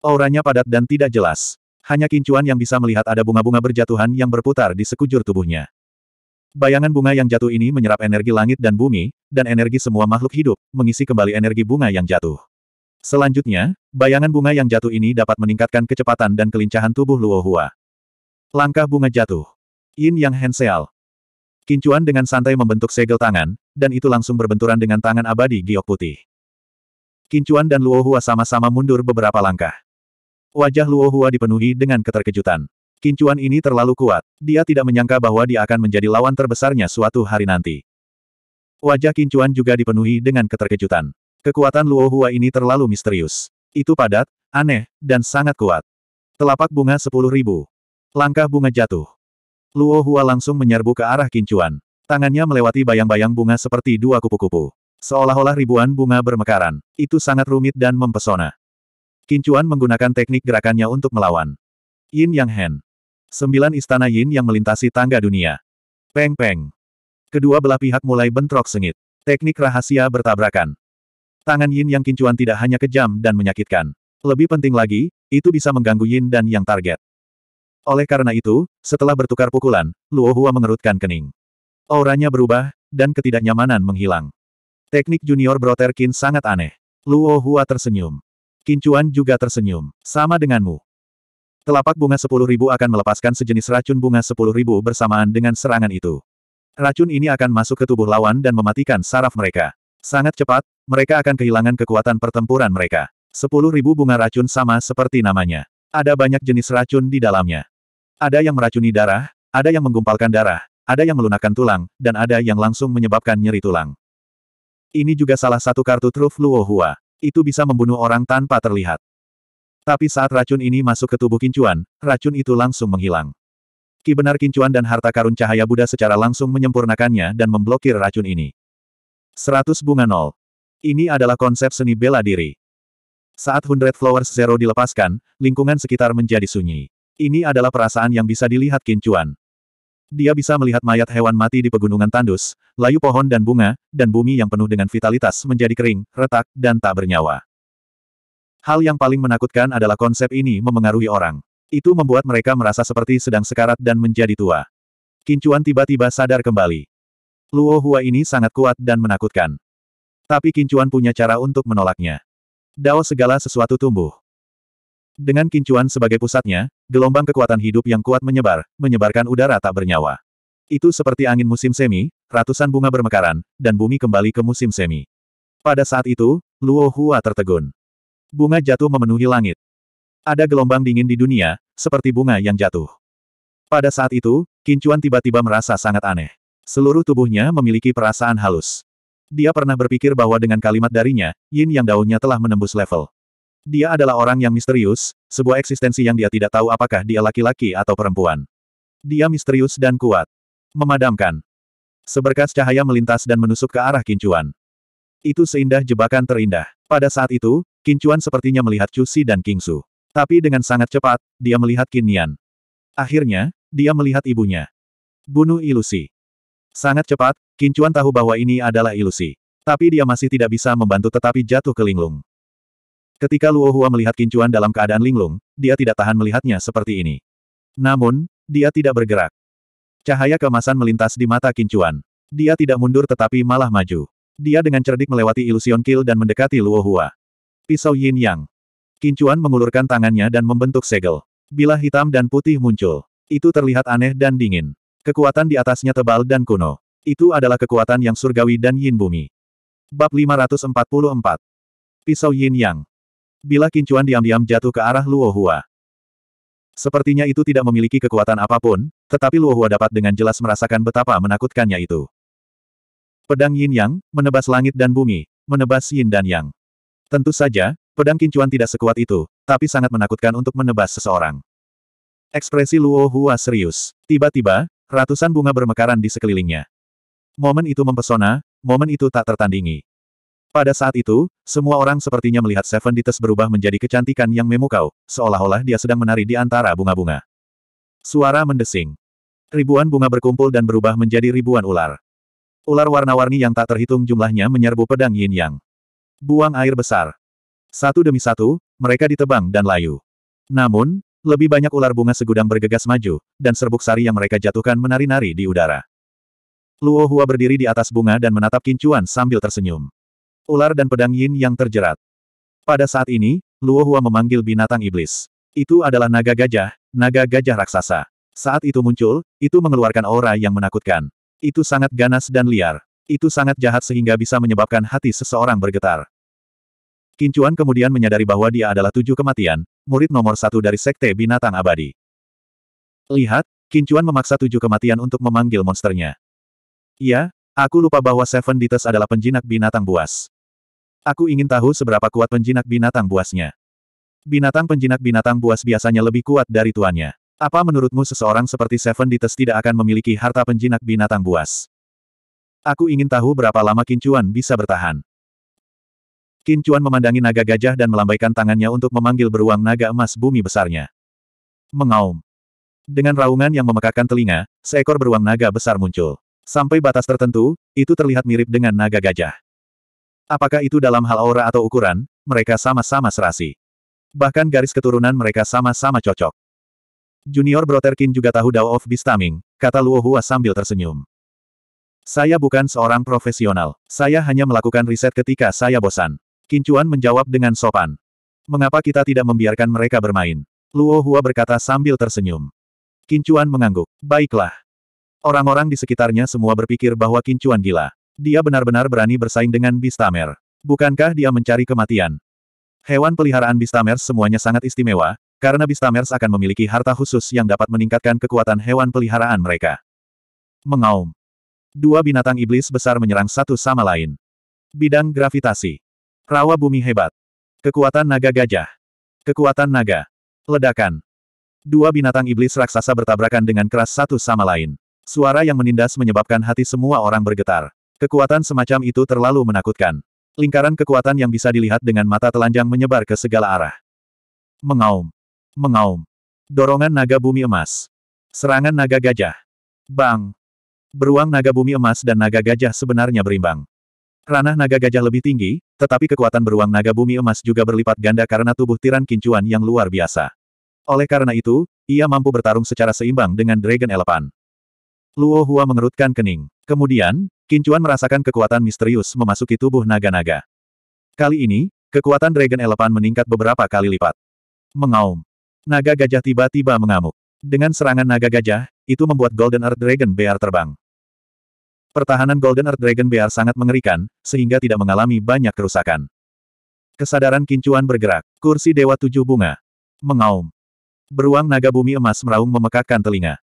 Auranya padat dan tidak jelas. Hanya kincuan yang bisa melihat ada bunga-bunga berjatuhan yang berputar di sekujur tubuhnya. Bayangan bunga yang jatuh ini menyerap energi langit dan bumi, dan energi semua makhluk hidup, mengisi kembali energi bunga yang jatuh. Selanjutnya, bayangan bunga yang jatuh ini dapat meningkatkan kecepatan dan kelincahan tubuh Luo Hua. Langkah bunga jatuh. Yin Yang Henseal. Kincuan dengan santai membentuk segel tangan, dan itu langsung berbenturan dengan tangan abadi giok putih. Kincuan dan Luo Hua sama-sama mundur beberapa langkah. Wajah Luo Hua dipenuhi dengan keterkejutan. Kincuan ini terlalu kuat. Dia tidak menyangka bahwa dia akan menjadi lawan terbesarnya suatu hari nanti. Wajah Kincuan juga dipenuhi dengan keterkejutan. Kekuatan Luo Hua ini terlalu misterius. Itu padat, aneh, dan sangat kuat. Telapak bunga sepuluh Langkah bunga jatuh. Luo Hua langsung menyerbu ke arah Kincuan. Tangannya melewati bayang-bayang bunga seperti dua kupu-kupu. Seolah-olah ribuan bunga bermekaran. Itu sangat rumit dan mempesona. Kincuan menggunakan teknik gerakannya untuk melawan. Yin Yang Hen. Sembilan istana Yin yang melintasi tangga dunia. Peng-peng. Kedua belah pihak mulai bentrok sengit. Teknik rahasia bertabrakan. Tangan Yin Yang Kincuan tidak hanya kejam dan menyakitkan. Lebih penting lagi, itu bisa mengganggu Yin dan Yang target. Oleh karena itu, setelah bertukar pukulan, Luo Hua mengerutkan kening. Auranya berubah, dan ketidaknyamanan menghilang. Teknik junior Brother Qin sangat aneh. Luo Hua tersenyum. Qin Chuan juga tersenyum. Sama denganmu. Telapak bunga sepuluh ribu akan melepaskan sejenis racun bunga sepuluh ribu bersamaan dengan serangan itu. Racun ini akan masuk ke tubuh lawan dan mematikan saraf mereka. Sangat cepat, mereka akan kehilangan kekuatan pertempuran mereka. Sepuluh ribu bunga racun sama seperti namanya. Ada banyak jenis racun di dalamnya. Ada yang meracuni darah, ada yang menggumpalkan darah, ada yang melunakkan tulang, dan ada yang langsung menyebabkan nyeri tulang. Ini juga salah satu kartu truf Luohua. Itu bisa membunuh orang tanpa terlihat. Tapi saat racun ini masuk ke tubuh kincuan, racun itu langsung menghilang. Ki benar kincuan dan harta karun cahaya Buddha secara langsung menyempurnakannya dan memblokir racun ini. 100 bunga nol. Ini adalah konsep seni bela diri. Saat Hundred Flowers Zero dilepaskan, lingkungan sekitar menjadi sunyi. Ini adalah perasaan yang bisa dilihat Kincuan. Dia bisa melihat mayat hewan mati di pegunungan tandus, layu pohon dan bunga, dan bumi yang penuh dengan vitalitas menjadi kering, retak, dan tak bernyawa. Hal yang paling menakutkan adalah konsep ini memengaruhi orang. Itu membuat mereka merasa seperti sedang sekarat dan menjadi tua. Kincuan tiba-tiba sadar kembali. Luo Hua ini sangat kuat dan menakutkan. Tapi Kincuan punya cara untuk menolaknya. Dao segala sesuatu tumbuh. Dengan kincuan sebagai pusatnya, gelombang kekuatan hidup yang kuat menyebar, menyebarkan udara tak bernyawa. Itu seperti angin musim semi, ratusan bunga bermekaran, dan bumi kembali ke musim semi. Pada saat itu, Luo Hua tertegun. Bunga jatuh memenuhi langit. Ada gelombang dingin di dunia, seperti bunga yang jatuh. Pada saat itu, Kincuan tiba-tiba merasa sangat aneh. Seluruh tubuhnya memiliki perasaan halus. Dia pernah berpikir bahwa dengan kalimat darinya, yin yang daunnya telah menembus level. Dia adalah orang yang misterius, sebuah eksistensi yang dia tidak tahu apakah dia laki-laki atau perempuan. Dia misterius dan kuat. Memadamkan. Seberkas cahaya melintas dan menusuk ke arah kincuan. Itu seindah jebakan terindah. Pada saat itu, kincuan sepertinya melihat Cusi dan Kingsu. Tapi dengan sangat cepat, dia melihat Kinian. Akhirnya, dia melihat ibunya. Bunuh ilusi. Sangat cepat, Kincuan tahu bahwa ini adalah ilusi. Tapi dia masih tidak bisa membantu tetapi jatuh ke linglung. Ketika Luo Hua melihat Kincuan dalam keadaan linglung, dia tidak tahan melihatnya seperti ini. Namun, dia tidak bergerak. Cahaya kemasan melintas di mata Kincuan. Dia tidak mundur tetapi malah maju. Dia dengan cerdik melewati ilusion kill dan mendekati Luo Hua. Pisau Yin Yang. Kincuan mengulurkan tangannya dan membentuk segel. Bila hitam dan putih muncul, itu terlihat aneh dan dingin. Kekuatan di atasnya tebal dan kuno. Itu adalah kekuatan yang surgawi dan yin bumi. Bab 544. Pisau Yin Yang bila kincuan diam-diam jatuh ke arah Luo Hua. Sepertinya itu tidak memiliki kekuatan apapun, tetapi Luo Hua dapat dengan jelas merasakan betapa menakutkannya itu. Pedang Yin Yang, menebas langit dan bumi, menebas Yin dan Yang. Tentu saja, pedang kincuan tidak sekuat itu, tapi sangat menakutkan untuk menebas seseorang. Ekspresi Luo Hua serius. Tiba-tiba, ratusan bunga bermekaran di sekelilingnya. Momen itu mempesona, momen itu tak tertandingi. Pada saat itu, semua orang sepertinya melihat Seven Dites berubah menjadi kecantikan yang memukau, seolah-olah dia sedang menari di antara bunga-bunga. Suara mendesing. Ribuan bunga berkumpul dan berubah menjadi ribuan ular. Ular warna-warni yang tak terhitung jumlahnya menyerbu pedang yin yang. Buang air besar. Satu demi satu, mereka ditebang dan layu. Namun, lebih banyak ular bunga segudang bergegas maju, dan serbuk sari yang mereka jatuhkan menari-nari di udara. Luo Hua berdiri di atas bunga dan menatap kincuan sambil tersenyum. Ular dan pedang yin yang terjerat. Pada saat ini, Luo Hua memanggil binatang iblis. Itu adalah naga gajah, naga gajah raksasa. Saat itu muncul, itu mengeluarkan aura yang menakutkan. Itu sangat ganas dan liar. Itu sangat jahat sehingga bisa menyebabkan hati seseorang bergetar. Kincuan kemudian menyadari bahwa dia adalah tujuh kematian, murid nomor satu dari sekte binatang abadi. Lihat, Kincuan memaksa tujuh kematian untuk memanggil monsternya. Ya, aku lupa bahwa Seven Dites adalah penjinak binatang buas. Aku ingin tahu seberapa kuat penjinak binatang buasnya. Binatang penjinak binatang buas biasanya lebih kuat dari tuannya. Apa menurutmu seseorang seperti Seven Dites tidak akan memiliki harta penjinak binatang buas? Aku ingin tahu berapa lama Kincuan bisa bertahan. Kincuan memandangi naga gajah dan melambaikan tangannya untuk memanggil beruang naga emas bumi besarnya. Mengaum. Dengan raungan yang memekakkan telinga, seekor beruang naga besar muncul. Sampai batas tertentu, itu terlihat mirip dengan naga gajah. Apakah itu dalam hal aura atau ukuran, mereka sama-sama serasi. Bahkan garis keturunan mereka sama-sama cocok. Junior Broterkin juga tahu Dao of Bistaming, kata Luo Hua sambil tersenyum. Saya bukan seorang profesional. Saya hanya melakukan riset ketika saya bosan. Kincuan menjawab dengan sopan. Mengapa kita tidak membiarkan mereka bermain? Luo Hua berkata sambil tersenyum. Kincuan mengangguk. Baiklah. Orang-orang di sekitarnya semua berpikir bahwa Kincuan gila. Dia benar-benar berani bersaing dengan Bistamer. Bukankah dia mencari kematian? Hewan peliharaan Bistamers semuanya sangat istimewa, karena Bistamers akan memiliki harta khusus yang dapat meningkatkan kekuatan hewan peliharaan mereka. Mengaum. Dua binatang iblis besar menyerang satu sama lain. Bidang gravitasi. Rawa bumi hebat. Kekuatan naga gajah. Kekuatan naga. Ledakan. Dua binatang iblis raksasa bertabrakan dengan keras satu sama lain. Suara yang menindas menyebabkan hati semua orang bergetar. Kekuatan semacam itu terlalu menakutkan. Lingkaran kekuatan yang bisa dilihat dengan mata telanjang menyebar ke segala arah. Mengaum. Mengaum. Dorongan naga bumi emas. Serangan naga gajah. Bang. Beruang naga bumi emas dan naga gajah sebenarnya berimbang. Ranah naga gajah lebih tinggi, tetapi kekuatan beruang naga bumi emas juga berlipat ganda karena tubuh tiran kincuan yang luar biasa. Oleh karena itu, ia mampu bertarung secara seimbang dengan Dragon Elephant. Luo Hua mengerutkan kening. Kemudian, Kincuan merasakan kekuatan misterius memasuki tubuh naga-naga. Kali ini, kekuatan Dragon Elephant meningkat beberapa kali lipat. Mengaum. Naga gajah tiba-tiba mengamuk. Dengan serangan naga gajah, itu membuat Golden Earth Dragon Bear terbang. Pertahanan Golden Earth Dragon Bear sangat mengerikan, sehingga tidak mengalami banyak kerusakan. Kesadaran Kincuan bergerak. Kursi Dewa Tujuh Bunga. Mengaum. Beruang naga bumi emas meraung memekakkan telinga.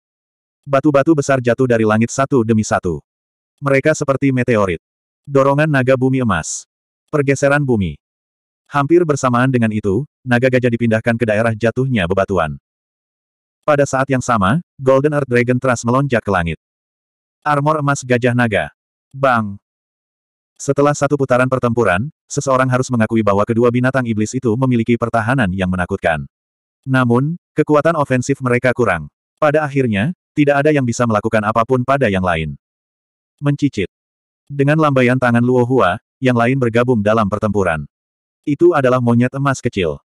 Batu-batu besar jatuh dari langit satu demi satu. Mereka seperti meteorit. Dorongan naga bumi emas. Pergeseran bumi. Hampir bersamaan dengan itu, naga gajah dipindahkan ke daerah jatuhnya bebatuan. Pada saat yang sama, Golden Earth Dragon Trust melonjak ke langit. Armor emas gajah naga. Bang! Setelah satu putaran pertempuran, seseorang harus mengakui bahwa kedua binatang iblis itu memiliki pertahanan yang menakutkan. Namun, kekuatan ofensif mereka kurang. Pada akhirnya, tidak ada yang bisa melakukan apapun pada yang lain. Mencicit. Dengan lambaian tangan Luo Hua, yang lain bergabung dalam pertempuran. Itu adalah monyet emas kecil.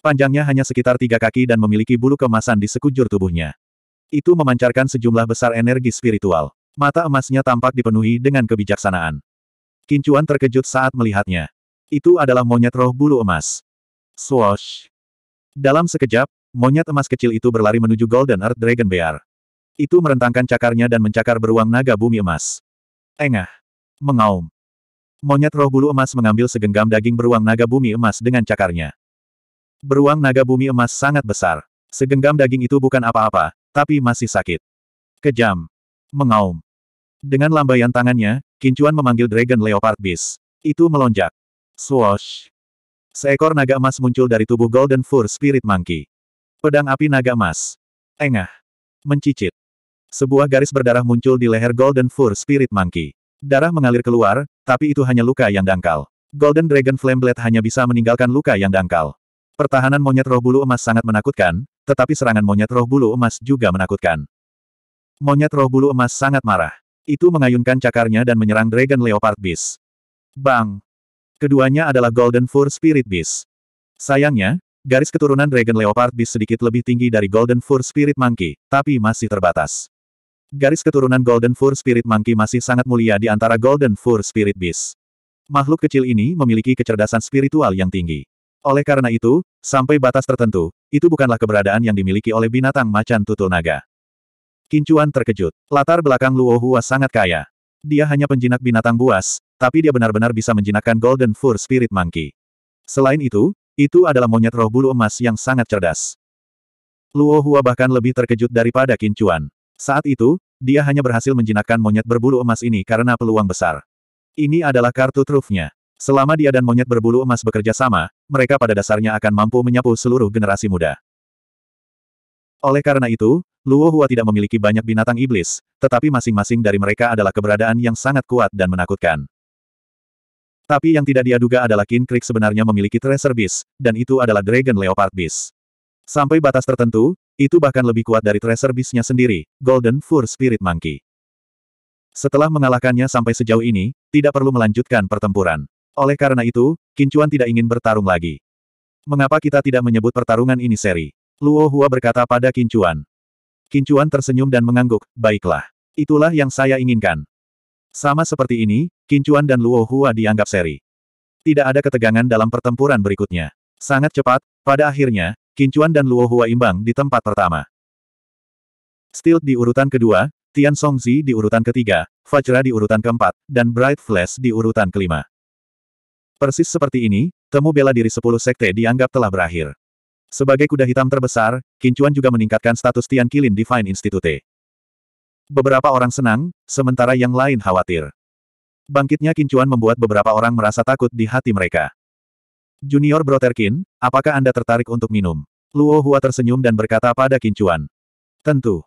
Panjangnya hanya sekitar tiga kaki dan memiliki bulu kemasan di sekujur tubuhnya. Itu memancarkan sejumlah besar energi spiritual. Mata emasnya tampak dipenuhi dengan kebijaksanaan. Kincuan terkejut saat melihatnya. Itu adalah monyet roh bulu emas. Swoosh. Dalam sekejap, monyet emas kecil itu berlari menuju Golden Earth Dragon Bear. Itu merentangkan cakarnya dan mencakar beruang naga bumi emas. Engah. Mengaum. Monyet roh bulu emas mengambil segenggam daging beruang naga bumi emas dengan cakarnya. Beruang naga bumi emas sangat besar. Segenggam daging itu bukan apa-apa, tapi masih sakit. Kejam. Mengaum. Dengan lambaian tangannya, Kincuan memanggil Dragon Leopard Beast. Itu melonjak. Swoosh. Seekor naga emas muncul dari tubuh Golden Fur Spirit Monkey. Pedang api naga emas. Engah. Mencicit. Sebuah garis berdarah muncul di leher Golden Fur Spirit Monkey. Darah mengalir keluar, tapi itu hanya luka yang dangkal. Golden Dragon Flame Blade hanya bisa meninggalkan luka yang dangkal. Pertahanan monyet roh bulu emas sangat menakutkan, tetapi serangan monyet roh bulu emas juga menakutkan. Monyet roh bulu emas sangat marah. Itu mengayunkan cakarnya dan menyerang Dragon Leopard Beast. Bang! Keduanya adalah Golden Fur Spirit Beast. Sayangnya, garis keturunan Dragon Leopard Beast sedikit lebih tinggi dari Golden Fur Spirit Monkey, tapi masih terbatas. Garis keturunan Golden Four Spirit Monkey masih sangat mulia di antara Golden Four Spirit Beast. Makhluk kecil ini memiliki kecerdasan spiritual yang tinggi. Oleh karena itu, sampai batas tertentu, itu bukanlah keberadaan yang dimiliki oleh binatang macan tutul naga. Kincuan terkejut. Latar belakang Luo Hua sangat kaya. Dia hanya penjinak binatang buas, tapi dia benar-benar bisa menjinakkan Golden Four Spirit Monkey. Selain itu, itu adalah monyet roh bulu emas yang sangat cerdas. Luo Hua bahkan lebih terkejut daripada Kincuan. Saat itu, dia hanya berhasil menjinakkan monyet berbulu emas ini karena peluang besar. Ini adalah kartu trufnya. Selama dia dan monyet berbulu emas bekerja sama, mereka pada dasarnya akan mampu menyapu seluruh generasi muda. Oleh karena itu, Luo Hua tidak memiliki banyak binatang iblis, tetapi masing-masing dari mereka adalah keberadaan yang sangat kuat dan menakutkan. Tapi yang tidak dia duga adalah Kin Creek sebenarnya memiliki Tracer Beast, dan itu adalah Dragon Leopard Beast. Sampai batas tertentu, itu bahkan lebih kuat dari Tracer Beast-nya sendiri, Golden Four Spirit Monkey. Setelah mengalahkannya sampai sejauh ini, tidak perlu melanjutkan pertempuran. Oleh karena itu, Kincuan tidak ingin bertarung lagi. Mengapa kita tidak menyebut pertarungan ini seri? Luo Hua berkata pada Kincuan. Kincuan tersenyum dan mengangguk, baiklah. Itulah yang saya inginkan. Sama seperti ini, Kincuan dan Luo Hua dianggap seri. Tidak ada ketegangan dalam pertempuran berikutnya. Sangat cepat, pada akhirnya, Kincuan dan Luo Hua imbang di tempat pertama. Stilt di urutan kedua, Tian Songzi di urutan ketiga, Fajra di urutan keempat, dan Bright Flash di urutan kelima. Persis seperti ini, temu bela diri sepuluh sekte dianggap telah berakhir. Sebagai kuda hitam terbesar, Kincuan juga meningkatkan status Tian Kilin Divine Institute. Beberapa orang senang, sementara yang lain khawatir. Bangkitnya Kincuan membuat beberapa orang merasa takut di hati mereka. Junior Broterkin, apakah Anda tertarik untuk minum? Luo Hua tersenyum dan berkata pada Kincuan. Tentu.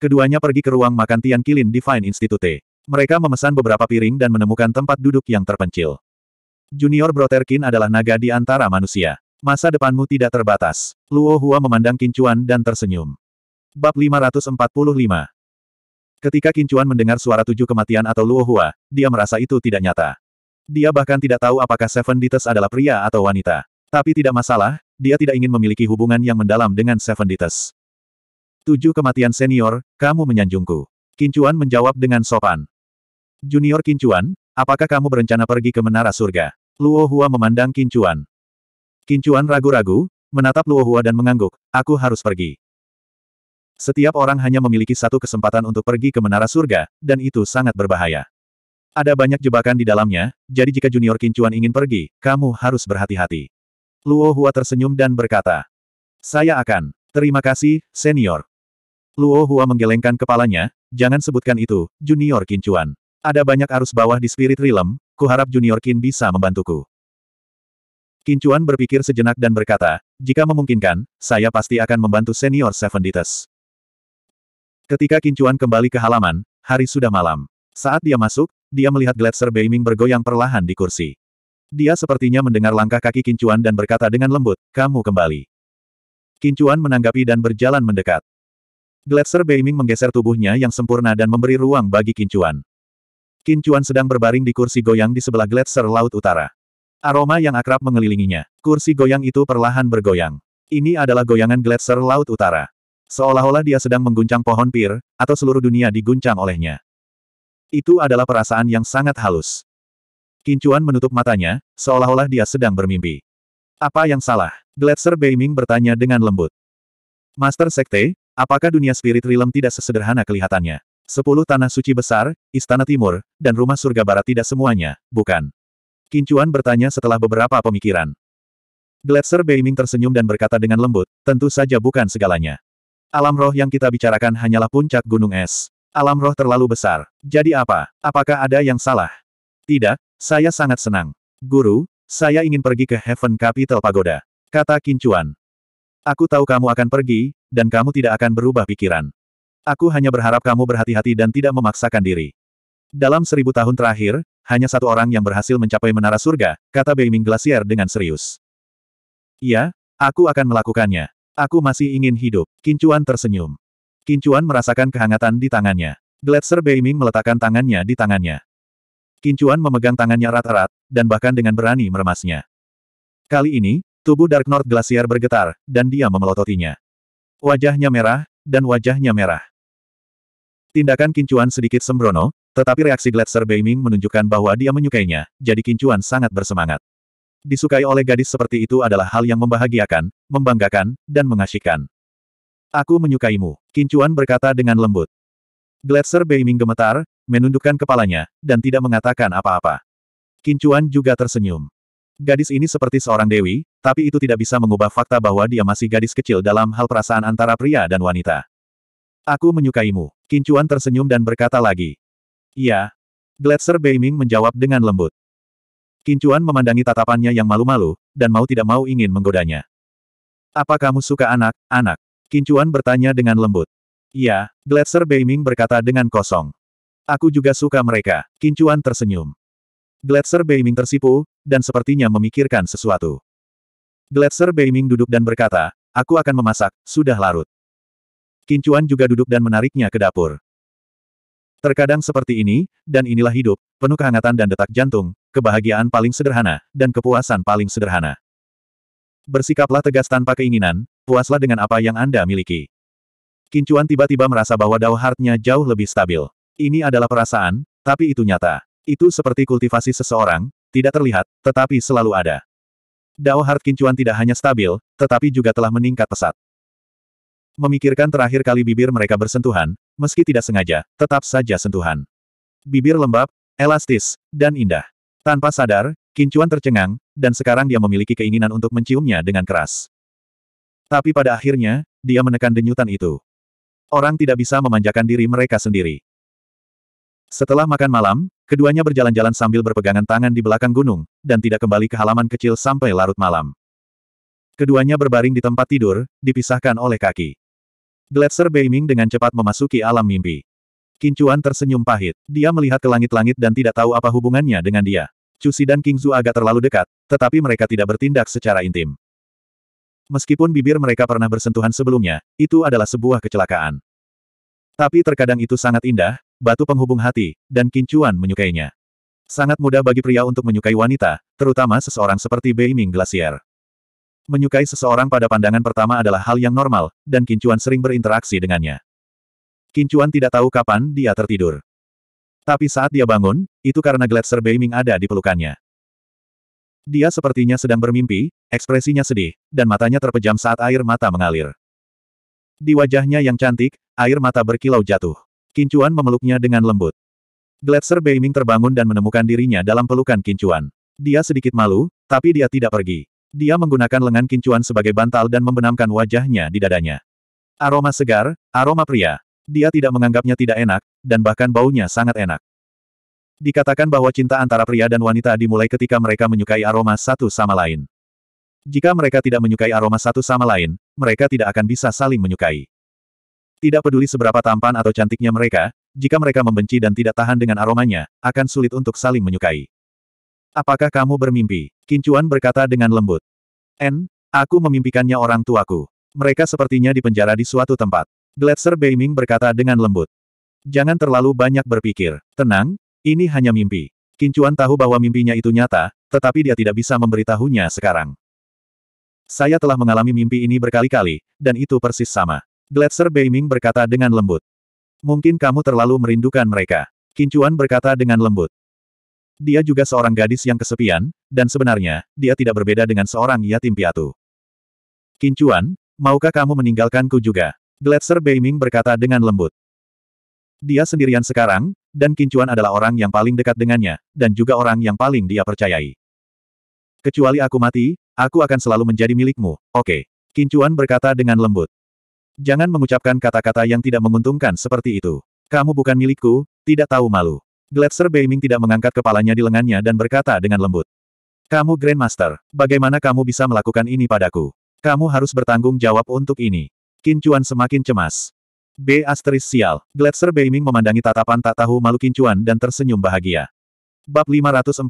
Keduanya pergi ke ruang makan Tian Kilin Divine Institute. Mereka memesan beberapa piring dan menemukan tempat duduk yang terpencil. Junior Broterkin adalah naga di antara manusia. Masa depanmu tidak terbatas. Luo Hua memandang Kincuan dan tersenyum. Bab 545 Ketika Kincuan mendengar suara tujuh kematian atau Luo Hua, dia merasa itu tidak nyata. Dia bahkan tidak tahu apakah Seven Dites adalah pria atau wanita. Tapi tidak masalah, dia tidak ingin memiliki hubungan yang mendalam dengan Seven Dites. Tujuh kematian senior, kamu menyanjungku. Kincuan menjawab dengan sopan. Junior Kincuan, apakah kamu berencana pergi ke Menara Surga? Luo Hua memandang Kincuan. Kincuan ragu-ragu, menatap Luo Hua dan mengangguk, aku harus pergi. Setiap orang hanya memiliki satu kesempatan untuk pergi ke Menara Surga, dan itu sangat berbahaya. Ada banyak jebakan di dalamnya, jadi jika junior kincuan ingin pergi, kamu harus berhati-hati. Luo Hua tersenyum dan berkata, Saya akan. Terima kasih, senior. Luo Hua menggelengkan kepalanya, jangan sebutkan itu, junior kincuan. Ada banyak arus bawah di spirit realm, kuharap junior kin bisa membantuku. Kincuan berpikir sejenak dan berkata, jika memungkinkan, saya pasti akan membantu senior Seven Dites. Ketika Kincuan kembali ke halaman, hari sudah malam. Saat dia masuk, dia melihat Gletser Beiming bergoyang perlahan di kursi. Dia sepertinya mendengar langkah kaki Kincuan dan berkata dengan lembut, kamu kembali. Kincuan menanggapi dan berjalan mendekat. Gletser Beiming menggeser tubuhnya yang sempurna dan memberi ruang bagi Kincuan. Kincuan sedang berbaring di kursi goyang di sebelah Gletser Laut Utara. Aroma yang akrab mengelilinginya. Kursi goyang itu perlahan bergoyang. Ini adalah goyangan Gletser Laut Utara. Seolah-olah dia sedang mengguncang pohon pir, atau seluruh dunia diguncang olehnya. Itu adalah perasaan yang sangat halus. Kincuan menutup matanya, seolah-olah dia sedang bermimpi. Apa yang salah? Gletser Beiming bertanya dengan lembut. Master Sekte, apakah dunia spirit realm tidak sesederhana kelihatannya? Sepuluh tanah suci besar, istana timur, dan rumah surga barat tidak semuanya, bukan? Kincuan bertanya setelah beberapa pemikiran. Gletser Beiming tersenyum dan berkata dengan lembut, tentu saja bukan segalanya. Alam roh yang kita bicarakan hanyalah puncak gunung es alam roh terlalu besar. Jadi apa? Apakah ada yang salah? Tidak, saya sangat senang. Guru, saya ingin pergi ke Heaven Capital Pagoda. Kata Kincuan. Aku tahu kamu akan pergi, dan kamu tidak akan berubah pikiran. Aku hanya berharap kamu berhati-hati dan tidak memaksakan diri. Dalam seribu tahun terakhir, hanya satu orang yang berhasil mencapai menara surga, kata Beiming Glacier dengan serius. Iya, aku akan melakukannya. Aku masih ingin hidup. Kincuan tersenyum. Kincuan merasakan kehangatan di tangannya. Gletser Beiming meletakkan tangannya di tangannya. Kincuan memegang tangannya rata-rata, dan bahkan dengan berani meremasnya. Kali ini, tubuh Dark North Glacier bergetar, dan dia memelototinya. Wajahnya merah, dan wajahnya merah. Tindakan Kincuan sedikit sembrono, tetapi reaksi Gletser Beiming menunjukkan bahwa dia menyukainya, jadi Kincuan sangat bersemangat. Disukai oleh gadis seperti itu adalah hal yang membahagiakan, membanggakan, dan mengasyikkan. Aku menyukaimu, Kincuan berkata dengan lembut. Gletser Beiming gemetar, menundukkan kepalanya, dan tidak mengatakan apa-apa. Kincuan juga tersenyum. Gadis ini seperti seorang dewi, tapi itu tidak bisa mengubah fakta bahwa dia masih gadis kecil dalam hal perasaan antara pria dan wanita. Aku menyukaimu. Kincuan tersenyum dan berkata lagi. Iya. Gletser Beiming menjawab dengan lembut. Kincuan memandangi tatapannya yang malu-malu, dan mau tidak mau ingin menggodanya. Apa kamu suka anak, anak? Kincuan bertanya dengan lembut. Iya, Gletser Beiming berkata dengan kosong. Aku juga suka mereka. Kincuan tersenyum. Gletser Beiming tersipu, dan sepertinya memikirkan sesuatu. Gletser Beiming duduk dan berkata, aku akan memasak, sudah larut. Kincuan juga duduk dan menariknya ke dapur. Terkadang seperti ini, dan inilah hidup, penuh kehangatan dan detak jantung, kebahagiaan paling sederhana, dan kepuasan paling sederhana. Bersikaplah tegas tanpa keinginan, puaslah dengan apa yang Anda miliki. Kincuan tiba-tiba merasa bahwa Dao Heart-nya jauh lebih stabil. Ini adalah perasaan, tapi itu nyata. Itu seperti kultivasi seseorang, tidak terlihat, tetapi selalu ada. Dao Heart Kincuan tidak hanya stabil, tetapi juga telah meningkat pesat. Memikirkan terakhir kali bibir mereka bersentuhan, meski tidak sengaja, tetap saja sentuhan. Bibir lembab, elastis, dan indah. Tanpa sadar, Kincuan tercengang, dan sekarang dia memiliki keinginan untuk menciumnya dengan keras. Tapi pada akhirnya, dia menekan denyutan itu. Orang tidak bisa memanjakan diri mereka sendiri. Setelah makan malam, keduanya berjalan-jalan sambil berpegangan tangan di belakang gunung, dan tidak kembali ke halaman kecil sampai larut malam. Keduanya berbaring di tempat tidur, dipisahkan oleh kaki. Gletser Beiming dengan cepat memasuki alam mimpi. Kincuan tersenyum pahit. Dia melihat ke langit-langit dan tidak tahu apa hubungannya dengan dia. Cusi dan Kingzu agak terlalu dekat, tetapi mereka tidak bertindak secara intim. Meskipun bibir mereka pernah bersentuhan sebelumnya, itu adalah sebuah kecelakaan. Tapi terkadang itu sangat indah, batu penghubung hati, dan kincuan menyukainya. Sangat mudah bagi pria untuk menyukai wanita, terutama seseorang seperti Beiming Glacier. Menyukai seseorang pada pandangan pertama adalah hal yang normal, dan kincuan sering berinteraksi dengannya. Kincuan tidak tahu kapan dia tertidur. Tapi saat dia bangun, itu karena Gletser Beiming ada di pelukannya. Dia sepertinya sedang bermimpi, ekspresinya sedih, dan matanya terpejam saat air mata mengalir. Di wajahnya yang cantik, air mata berkilau jatuh. Kincuan memeluknya dengan lembut. Gletser Beiming terbangun dan menemukan dirinya dalam pelukan Kincuan. Dia sedikit malu, tapi dia tidak pergi. Dia menggunakan lengan Kincuan sebagai bantal dan membenamkan wajahnya di dadanya. Aroma segar, aroma pria. Dia tidak menganggapnya tidak enak, dan bahkan baunya sangat enak. Dikatakan bahwa cinta antara pria dan wanita dimulai ketika mereka menyukai aroma satu sama lain. Jika mereka tidak menyukai aroma satu sama lain, mereka tidak akan bisa saling menyukai. Tidak peduli seberapa tampan atau cantiknya mereka, jika mereka membenci dan tidak tahan dengan aromanya, akan sulit untuk saling menyukai. Apakah kamu bermimpi? Kincuan berkata dengan lembut. N, aku memimpikannya orang tuaku. Mereka sepertinya dipenjara di suatu tempat. Gletser Beiming berkata dengan lembut. Jangan terlalu banyak berpikir. Tenang, ini hanya mimpi. Kincuan tahu bahwa mimpinya itu nyata, tetapi dia tidak bisa memberitahunya sekarang. Saya telah mengalami mimpi ini berkali-kali, dan itu persis sama. Gletser Beiming berkata dengan lembut. Mungkin kamu terlalu merindukan mereka. Kincuan berkata dengan lembut. Dia juga seorang gadis yang kesepian, dan sebenarnya, dia tidak berbeda dengan seorang yatim piatu. Kincuan, maukah kamu meninggalkanku juga? Gletser Beiming berkata dengan lembut. Dia sendirian sekarang, dan Kincuan adalah orang yang paling dekat dengannya, dan juga orang yang paling dia percayai. Kecuali aku mati, aku akan selalu menjadi milikmu, oke. Okay. Kincuan berkata dengan lembut. Jangan mengucapkan kata-kata yang tidak menguntungkan seperti itu. Kamu bukan milikku, tidak tahu malu. Gletser Beiming tidak mengangkat kepalanya di lengannya dan berkata dengan lembut. Kamu Grandmaster, bagaimana kamu bisa melakukan ini padaku? Kamu harus bertanggung jawab untuk ini. Kincuan semakin cemas. B. Asteris Sial. Gletser Beiming memandangi tatapan tak tahu malu kincuan dan tersenyum bahagia. Bab 546.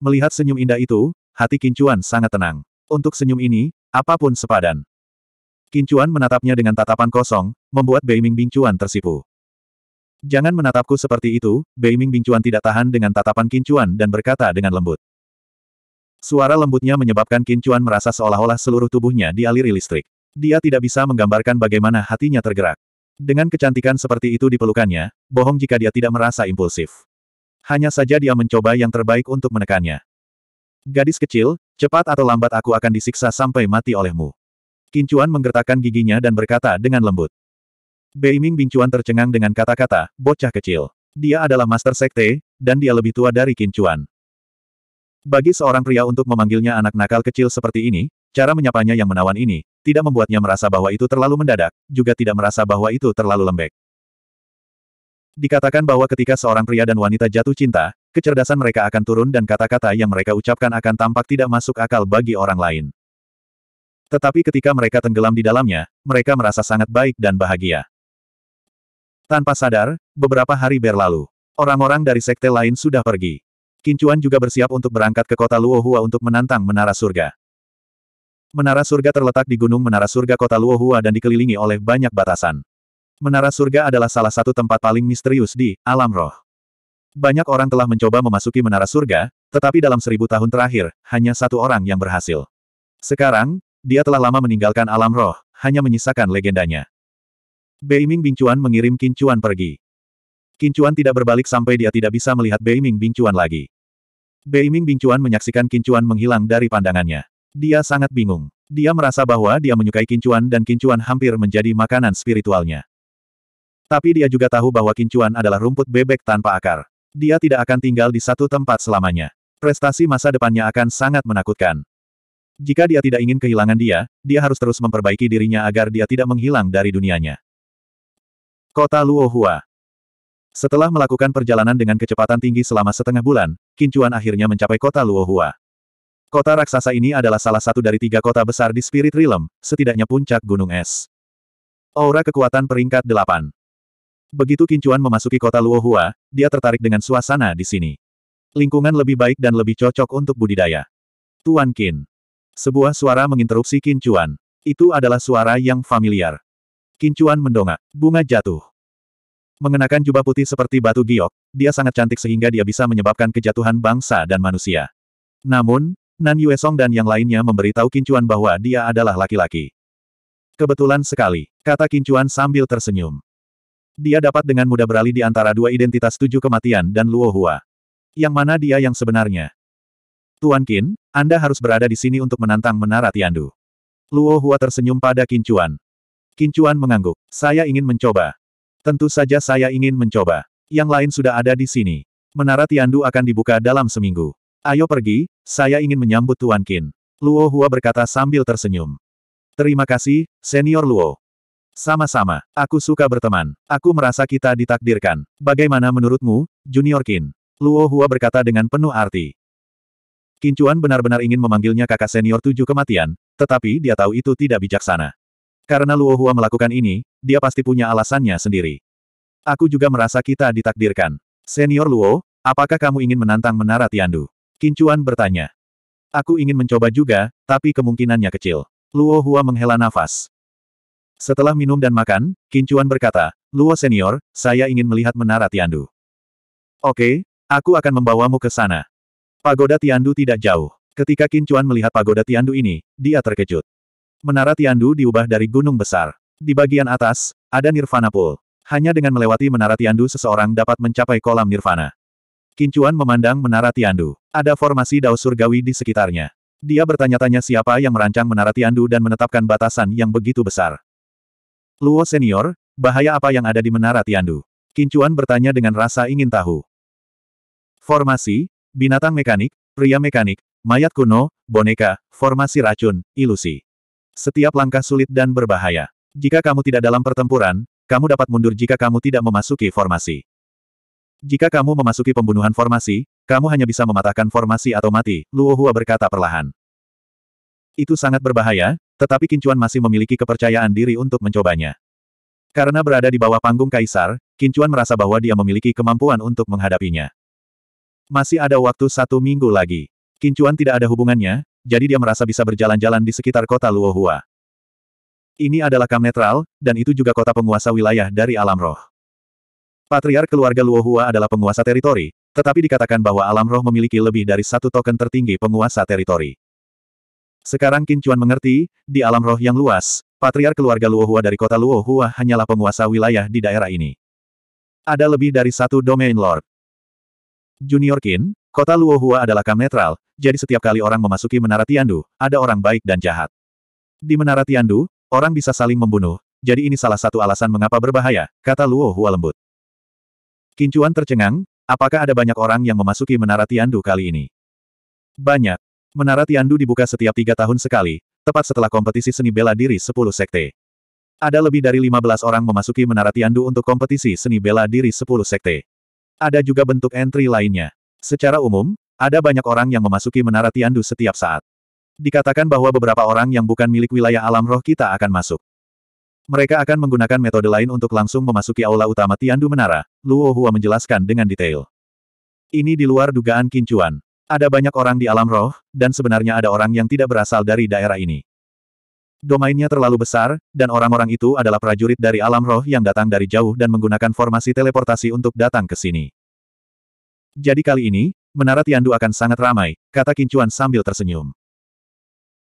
Melihat senyum indah itu, hati kincuan sangat tenang. Untuk senyum ini, apapun sepadan. Kincuan menatapnya dengan tatapan kosong, membuat Beiming Bingcuan tersipu. Jangan menatapku seperti itu, Beiming Bingcuan tidak tahan dengan tatapan Kincuan dan berkata dengan lembut. Suara lembutnya menyebabkan Kincuan merasa seolah-olah seluruh tubuhnya dialiri listrik. Dia tidak bisa menggambarkan bagaimana hatinya tergerak. Dengan kecantikan seperti itu di pelukannya, bohong jika dia tidak merasa impulsif. Hanya saja dia mencoba yang terbaik untuk menekannya. Gadis kecil, cepat atau lambat aku akan disiksa sampai mati olehmu. Kincuan menggertakkan giginya dan berkata dengan lembut. Beiming Bincuan tercengang dengan kata-kata, bocah kecil. Dia adalah master sekte, dan dia lebih tua dari Kincuan. Bagi seorang pria untuk memanggilnya anak nakal kecil seperti ini, cara menyapanya yang menawan ini, tidak membuatnya merasa bahwa itu terlalu mendadak, juga tidak merasa bahwa itu terlalu lembek. Dikatakan bahwa ketika seorang pria dan wanita jatuh cinta, kecerdasan mereka akan turun dan kata-kata yang mereka ucapkan akan tampak tidak masuk akal bagi orang lain. Tetapi ketika mereka tenggelam di dalamnya, mereka merasa sangat baik dan bahagia. Tanpa sadar, beberapa hari berlalu. Orang-orang dari sekte lain sudah pergi. Kincuan juga bersiap untuk berangkat ke kota Luohua untuk menantang Menara Surga. Menara Surga terletak di Gunung Menara Surga kota Luohua dan dikelilingi oleh banyak batasan. Menara Surga adalah salah satu tempat paling misterius di alam roh. Banyak orang telah mencoba memasuki Menara Surga, tetapi dalam seribu tahun terakhir, hanya satu orang yang berhasil. Sekarang, dia telah lama meninggalkan alam roh, hanya menyisakan legendanya. Beiming Bingcuan mengirim Kincuan pergi. Kincuan tidak berbalik sampai dia tidak bisa melihat Beiming Bingcuan lagi. Beiming Bingcuan menyaksikan Kincuan menghilang dari pandangannya. Dia sangat bingung. Dia merasa bahwa dia menyukai Kincuan dan Kincuan hampir menjadi makanan spiritualnya. Tapi dia juga tahu bahwa Kincuan adalah rumput bebek tanpa akar. Dia tidak akan tinggal di satu tempat selamanya. Prestasi masa depannya akan sangat menakutkan. Jika dia tidak ingin kehilangan dia, dia harus terus memperbaiki dirinya agar dia tidak menghilang dari dunianya. Kota Luohua setelah melakukan perjalanan dengan kecepatan tinggi selama setengah bulan, Kincuan akhirnya mencapai kota Luohua. Kota raksasa ini adalah salah satu dari tiga kota besar di Spirit Realm, setidaknya puncak gunung es. Aura kekuatan peringkat 8 Begitu Kincuan memasuki kota Luohua, dia tertarik dengan suasana di sini. Lingkungan lebih baik dan lebih cocok untuk budidaya. Tuan Qin. Sebuah suara menginterupsi Kincuan. Itu adalah suara yang familiar. Kincuan mendongak. Bunga jatuh. Mengenakan jubah putih seperti batu giok, dia sangat cantik sehingga dia bisa menyebabkan kejatuhan bangsa dan manusia. Namun, Nan Yue Song dan yang lainnya memberitahu Kincuan bahwa dia adalah laki-laki. Kebetulan sekali, kata Kincuan sambil tersenyum. Dia dapat dengan mudah beralih di antara dua identitas tujuh kematian dan Luo Hua. Yang mana dia yang sebenarnya? Tuan Qin, Anda harus berada di sini untuk menantang Menara Tiandu. Luo Hua tersenyum pada Kincuan. Kincuan mengangguk. Saya ingin mencoba. Tentu saja saya ingin mencoba. Yang lain sudah ada di sini. Menara Tiandu akan dibuka dalam seminggu. Ayo pergi, saya ingin menyambut Tuan Qin. Luo Hua berkata sambil tersenyum. Terima kasih, Senior Luo. Sama-sama, aku suka berteman. Aku merasa kita ditakdirkan. Bagaimana menurutmu, Junior Qin? Luo Hua berkata dengan penuh arti. Kincuan benar-benar ingin memanggilnya kakak senior tujuh kematian, tetapi dia tahu itu tidak bijaksana. Karena Luo Hua melakukan ini, dia pasti punya alasannya sendiri. Aku juga merasa kita ditakdirkan. Senior Luo, apakah kamu ingin menantang menara Tiandu? Kincuan bertanya. Aku ingin mencoba juga, tapi kemungkinannya kecil. Luo Hua menghela nafas. Setelah minum dan makan, Kincuan berkata, Luo Senior, saya ingin melihat menara Tiandu. Oke, aku akan membawamu ke sana. Pagoda Tiandu tidak jauh. Ketika Kincuan melihat pagoda Tiandu ini, dia terkejut. Menara Tiandu diubah dari gunung besar. Di bagian atas, ada Nirvana Pool. Hanya dengan melewati menara Tiandu seseorang dapat mencapai kolam Nirvana. Kincuan memandang menara Tiandu. Ada formasi dao surgawi di sekitarnya. Dia bertanya-tanya siapa yang merancang menara Tiandu dan menetapkan batasan yang begitu besar. Luo senior, bahaya apa yang ada di menara Tiandu? Kincuan bertanya dengan rasa ingin tahu. Formasi, binatang mekanik, pria mekanik, mayat kuno, boneka, formasi racun, ilusi. Setiap langkah sulit dan berbahaya. Jika kamu tidak dalam pertempuran, kamu dapat mundur jika kamu tidak memasuki formasi. Jika kamu memasuki pembunuhan formasi, kamu hanya bisa mematahkan formasi atau mati, Luohua berkata perlahan. Itu sangat berbahaya, tetapi Kincuan masih memiliki kepercayaan diri untuk mencobanya. Karena berada di bawah panggung kaisar, Kincuan merasa bahwa dia memiliki kemampuan untuk menghadapinya. Masih ada waktu satu minggu lagi. Kincuan tidak ada hubungannya, jadi dia merasa bisa berjalan-jalan di sekitar kota Luohua. Ini adalah kam netral, dan itu juga kota penguasa wilayah dari alam roh. Patriark keluarga Luohua adalah penguasa teritori, tetapi dikatakan bahwa alam roh memiliki lebih dari satu token tertinggi penguasa teritori. Sekarang Qin Chuan mengerti, di alam roh yang luas, patriark keluarga Luohua dari kota Luohua hanyalah penguasa wilayah di daerah ini. Ada lebih dari satu domain lord. Junior Qin, Kota Luohua adalah kam netral, jadi setiap kali orang memasuki Menara Tiandu, ada orang baik dan jahat. Di Menara Tiandu, orang bisa saling membunuh, jadi ini salah satu alasan mengapa berbahaya, kata Luohua lembut. Kincuan tercengang, apakah ada banyak orang yang memasuki Menara Tiandu kali ini? Banyak. Menara Tiandu dibuka setiap tiga tahun sekali, tepat setelah kompetisi seni bela diri 10 sekte. Ada lebih dari 15 orang memasuki Menara Tiandu untuk kompetisi seni bela diri 10 sekte. Ada juga bentuk entry lainnya. Secara umum, ada banyak orang yang memasuki menara Tiandu setiap saat. Dikatakan bahwa beberapa orang yang bukan milik wilayah alam roh kita akan masuk. Mereka akan menggunakan metode lain untuk langsung memasuki aula utama Tiandu Menara, Luo Hua menjelaskan dengan detail. Ini di luar dugaan kincuan. Ada banyak orang di alam roh, dan sebenarnya ada orang yang tidak berasal dari daerah ini. Domainnya terlalu besar, dan orang-orang itu adalah prajurit dari alam roh yang datang dari jauh dan menggunakan formasi teleportasi untuk datang ke sini. Jadi kali ini, Menara Tiandu akan sangat ramai, kata Kincuan sambil tersenyum.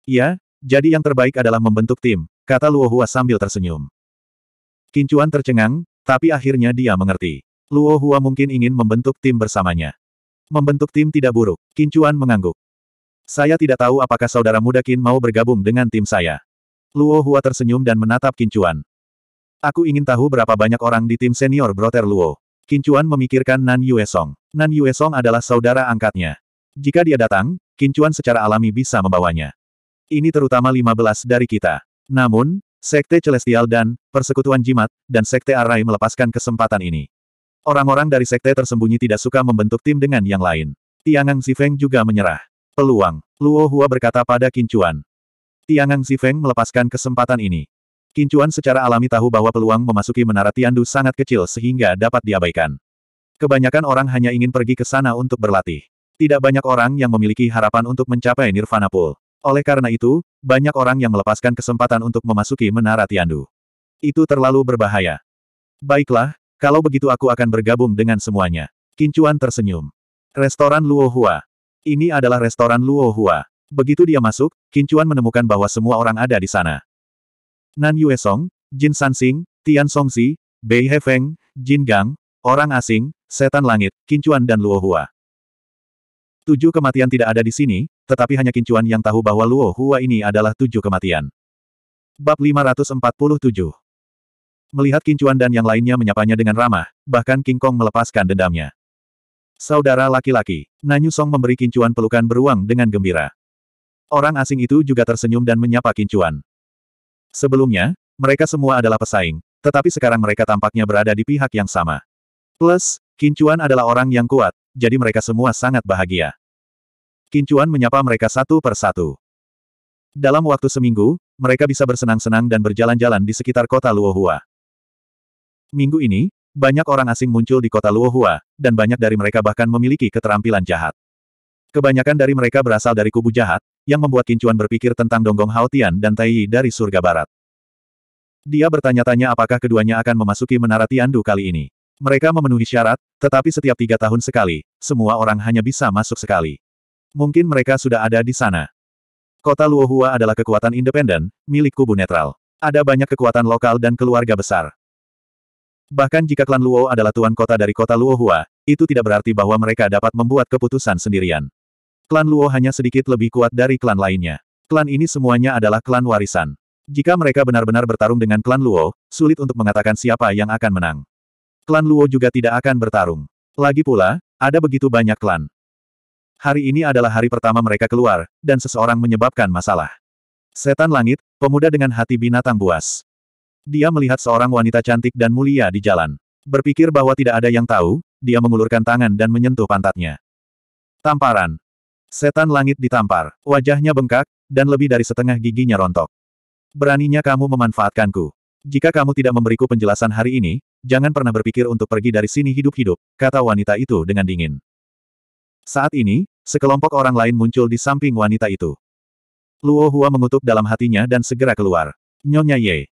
Ya, jadi yang terbaik adalah membentuk tim, kata Luo Hua sambil tersenyum. Kincuan tercengang, tapi akhirnya dia mengerti. Luo Hua mungkin ingin membentuk tim bersamanya. Membentuk tim tidak buruk, Kincuan mengangguk. Saya tidak tahu apakah saudara muda Kin mau bergabung dengan tim saya. Luo Hua tersenyum dan menatap Kincuan. Aku ingin tahu berapa banyak orang di tim senior Brother Luo. Kincuan memikirkan Nan Yue Song. Nan Yue Song adalah saudara angkatnya. Jika dia datang, Kincuan secara alami bisa membawanya. Ini terutama 15 dari kita. Namun, Sekte Celestial dan Persekutuan Jimat, dan Sekte Arai melepaskan kesempatan ini. Orang-orang dari Sekte tersembunyi tidak suka membentuk tim dengan yang lain. Tiangang Zifeng juga menyerah. Peluang, Luo Hua berkata pada Kincuan. Tiangang Zifeng melepaskan kesempatan ini. Kincuan secara alami tahu bahwa peluang memasuki menara Tiandu sangat kecil sehingga dapat diabaikan. Kebanyakan orang hanya ingin pergi ke sana untuk berlatih. Tidak banyak orang yang memiliki harapan untuk mencapai Nirvana Pool. Oleh karena itu, banyak orang yang melepaskan kesempatan untuk memasuki menara Tiandu. Itu terlalu berbahaya. Baiklah, kalau begitu aku akan bergabung dengan semuanya. Kincuan tersenyum. Restoran Luo Hua. Ini adalah restoran Luo Hua. Begitu dia masuk, Kincuan menemukan bahwa semua orang ada di sana. Nan Song, Jin Xing, Tian Songzi, Bei He Feng, Jin Gang, Orang Asing, Setan Langit, Kincuan dan Luo Hua. Tujuh kematian tidak ada di sini, tetapi hanya Kincuan yang tahu bahwa Luo Hua ini adalah tujuh kematian. Bab 547 Melihat Kincuan dan yang lainnya menyapanya dengan ramah, bahkan King Kong melepaskan dendamnya. Saudara laki-laki, Nanyu Song memberi Kincuan pelukan beruang dengan gembira. Orang asing itu juga tersenyum dan menyapa Kincuan. Sebelumnya, mereka semua adalah pesaing, tetapi sekarang mereka tampaknya berada di pihak yang sama. Plus, Kincuan adalah orang yang kuat, jadi mereka semua sangat bahagia. Kincuan menyapa mereka satu per satu. Dalam waktu seminggu, mereka bisa bersenang-senang dan berjalan-jalan di sekitar kota Luohua. Minggu ini, banyak orang asing muncul di kota Luohua, dan banyak dari mereka bahkan memiliki keterampilan jahat. Kebanyakan dari mereka berasal dari kubu jahat, yang membuat Kincuan berpikir tentang Donggong Haotian dan Tai Yi dari surga barat. Dia bertanya-tanya apakah keduanya akan memasuki menara Tiandu kali ini. Mereka memenuhi syarat, tetapi setiap tiga tahun sekali, semua orang hanya bisa masuk sekali. Mungkin mereka sudah ada di sana. Kota Luohua adalah kekuatan independen, milik kubu netral. Ada banyak kekuatan lokal dan keluarga besar. Bahkan jika klan Luo adalah tuan kota dari kota Luohua, itu tidak berarti bahwa mereka dapat membuat keputusan sendirian. Klan Luo hanya sedikit lebih kuat dari klan lainnya. Klan ini semuanya adalah klan warisan. Jika mereka benar-benar bertarung dengan klan Luo, sulit untuk mengatakan siapa yang akan menang. Klan Luo juga tidak akan bertarung. Lagi pula, ada begitu banyak klan. Hari ini adalah hari pertama mereka keluar, dan seseorang menyebabkan masalah. Setan langit, pemuda dengan hati binatang buas. Dia melihat seorang wanita cantik dan mulia di jalan. Berpikir bahwa tidak ada yang tahu, dia mengulurkan tangan dan menyentuh pantatnya. Tamparan. Setan langit ditampar, wajahnya bengkak, dan lebih dari setengah giginya rontok. Beraninya kamu memanfaatkanku. Jika kamu tidak memberiku penjelasan hari ini, jangan pernah berpikir untuk pergi dari sini hidup-hidup, kata wanita itu dengan dingin. Saat ini, sekelompok orang lain muncul di samping wanita itu. Luo Hua mengutuk dalam hatinya dan segera keluar. Nyonya Ye.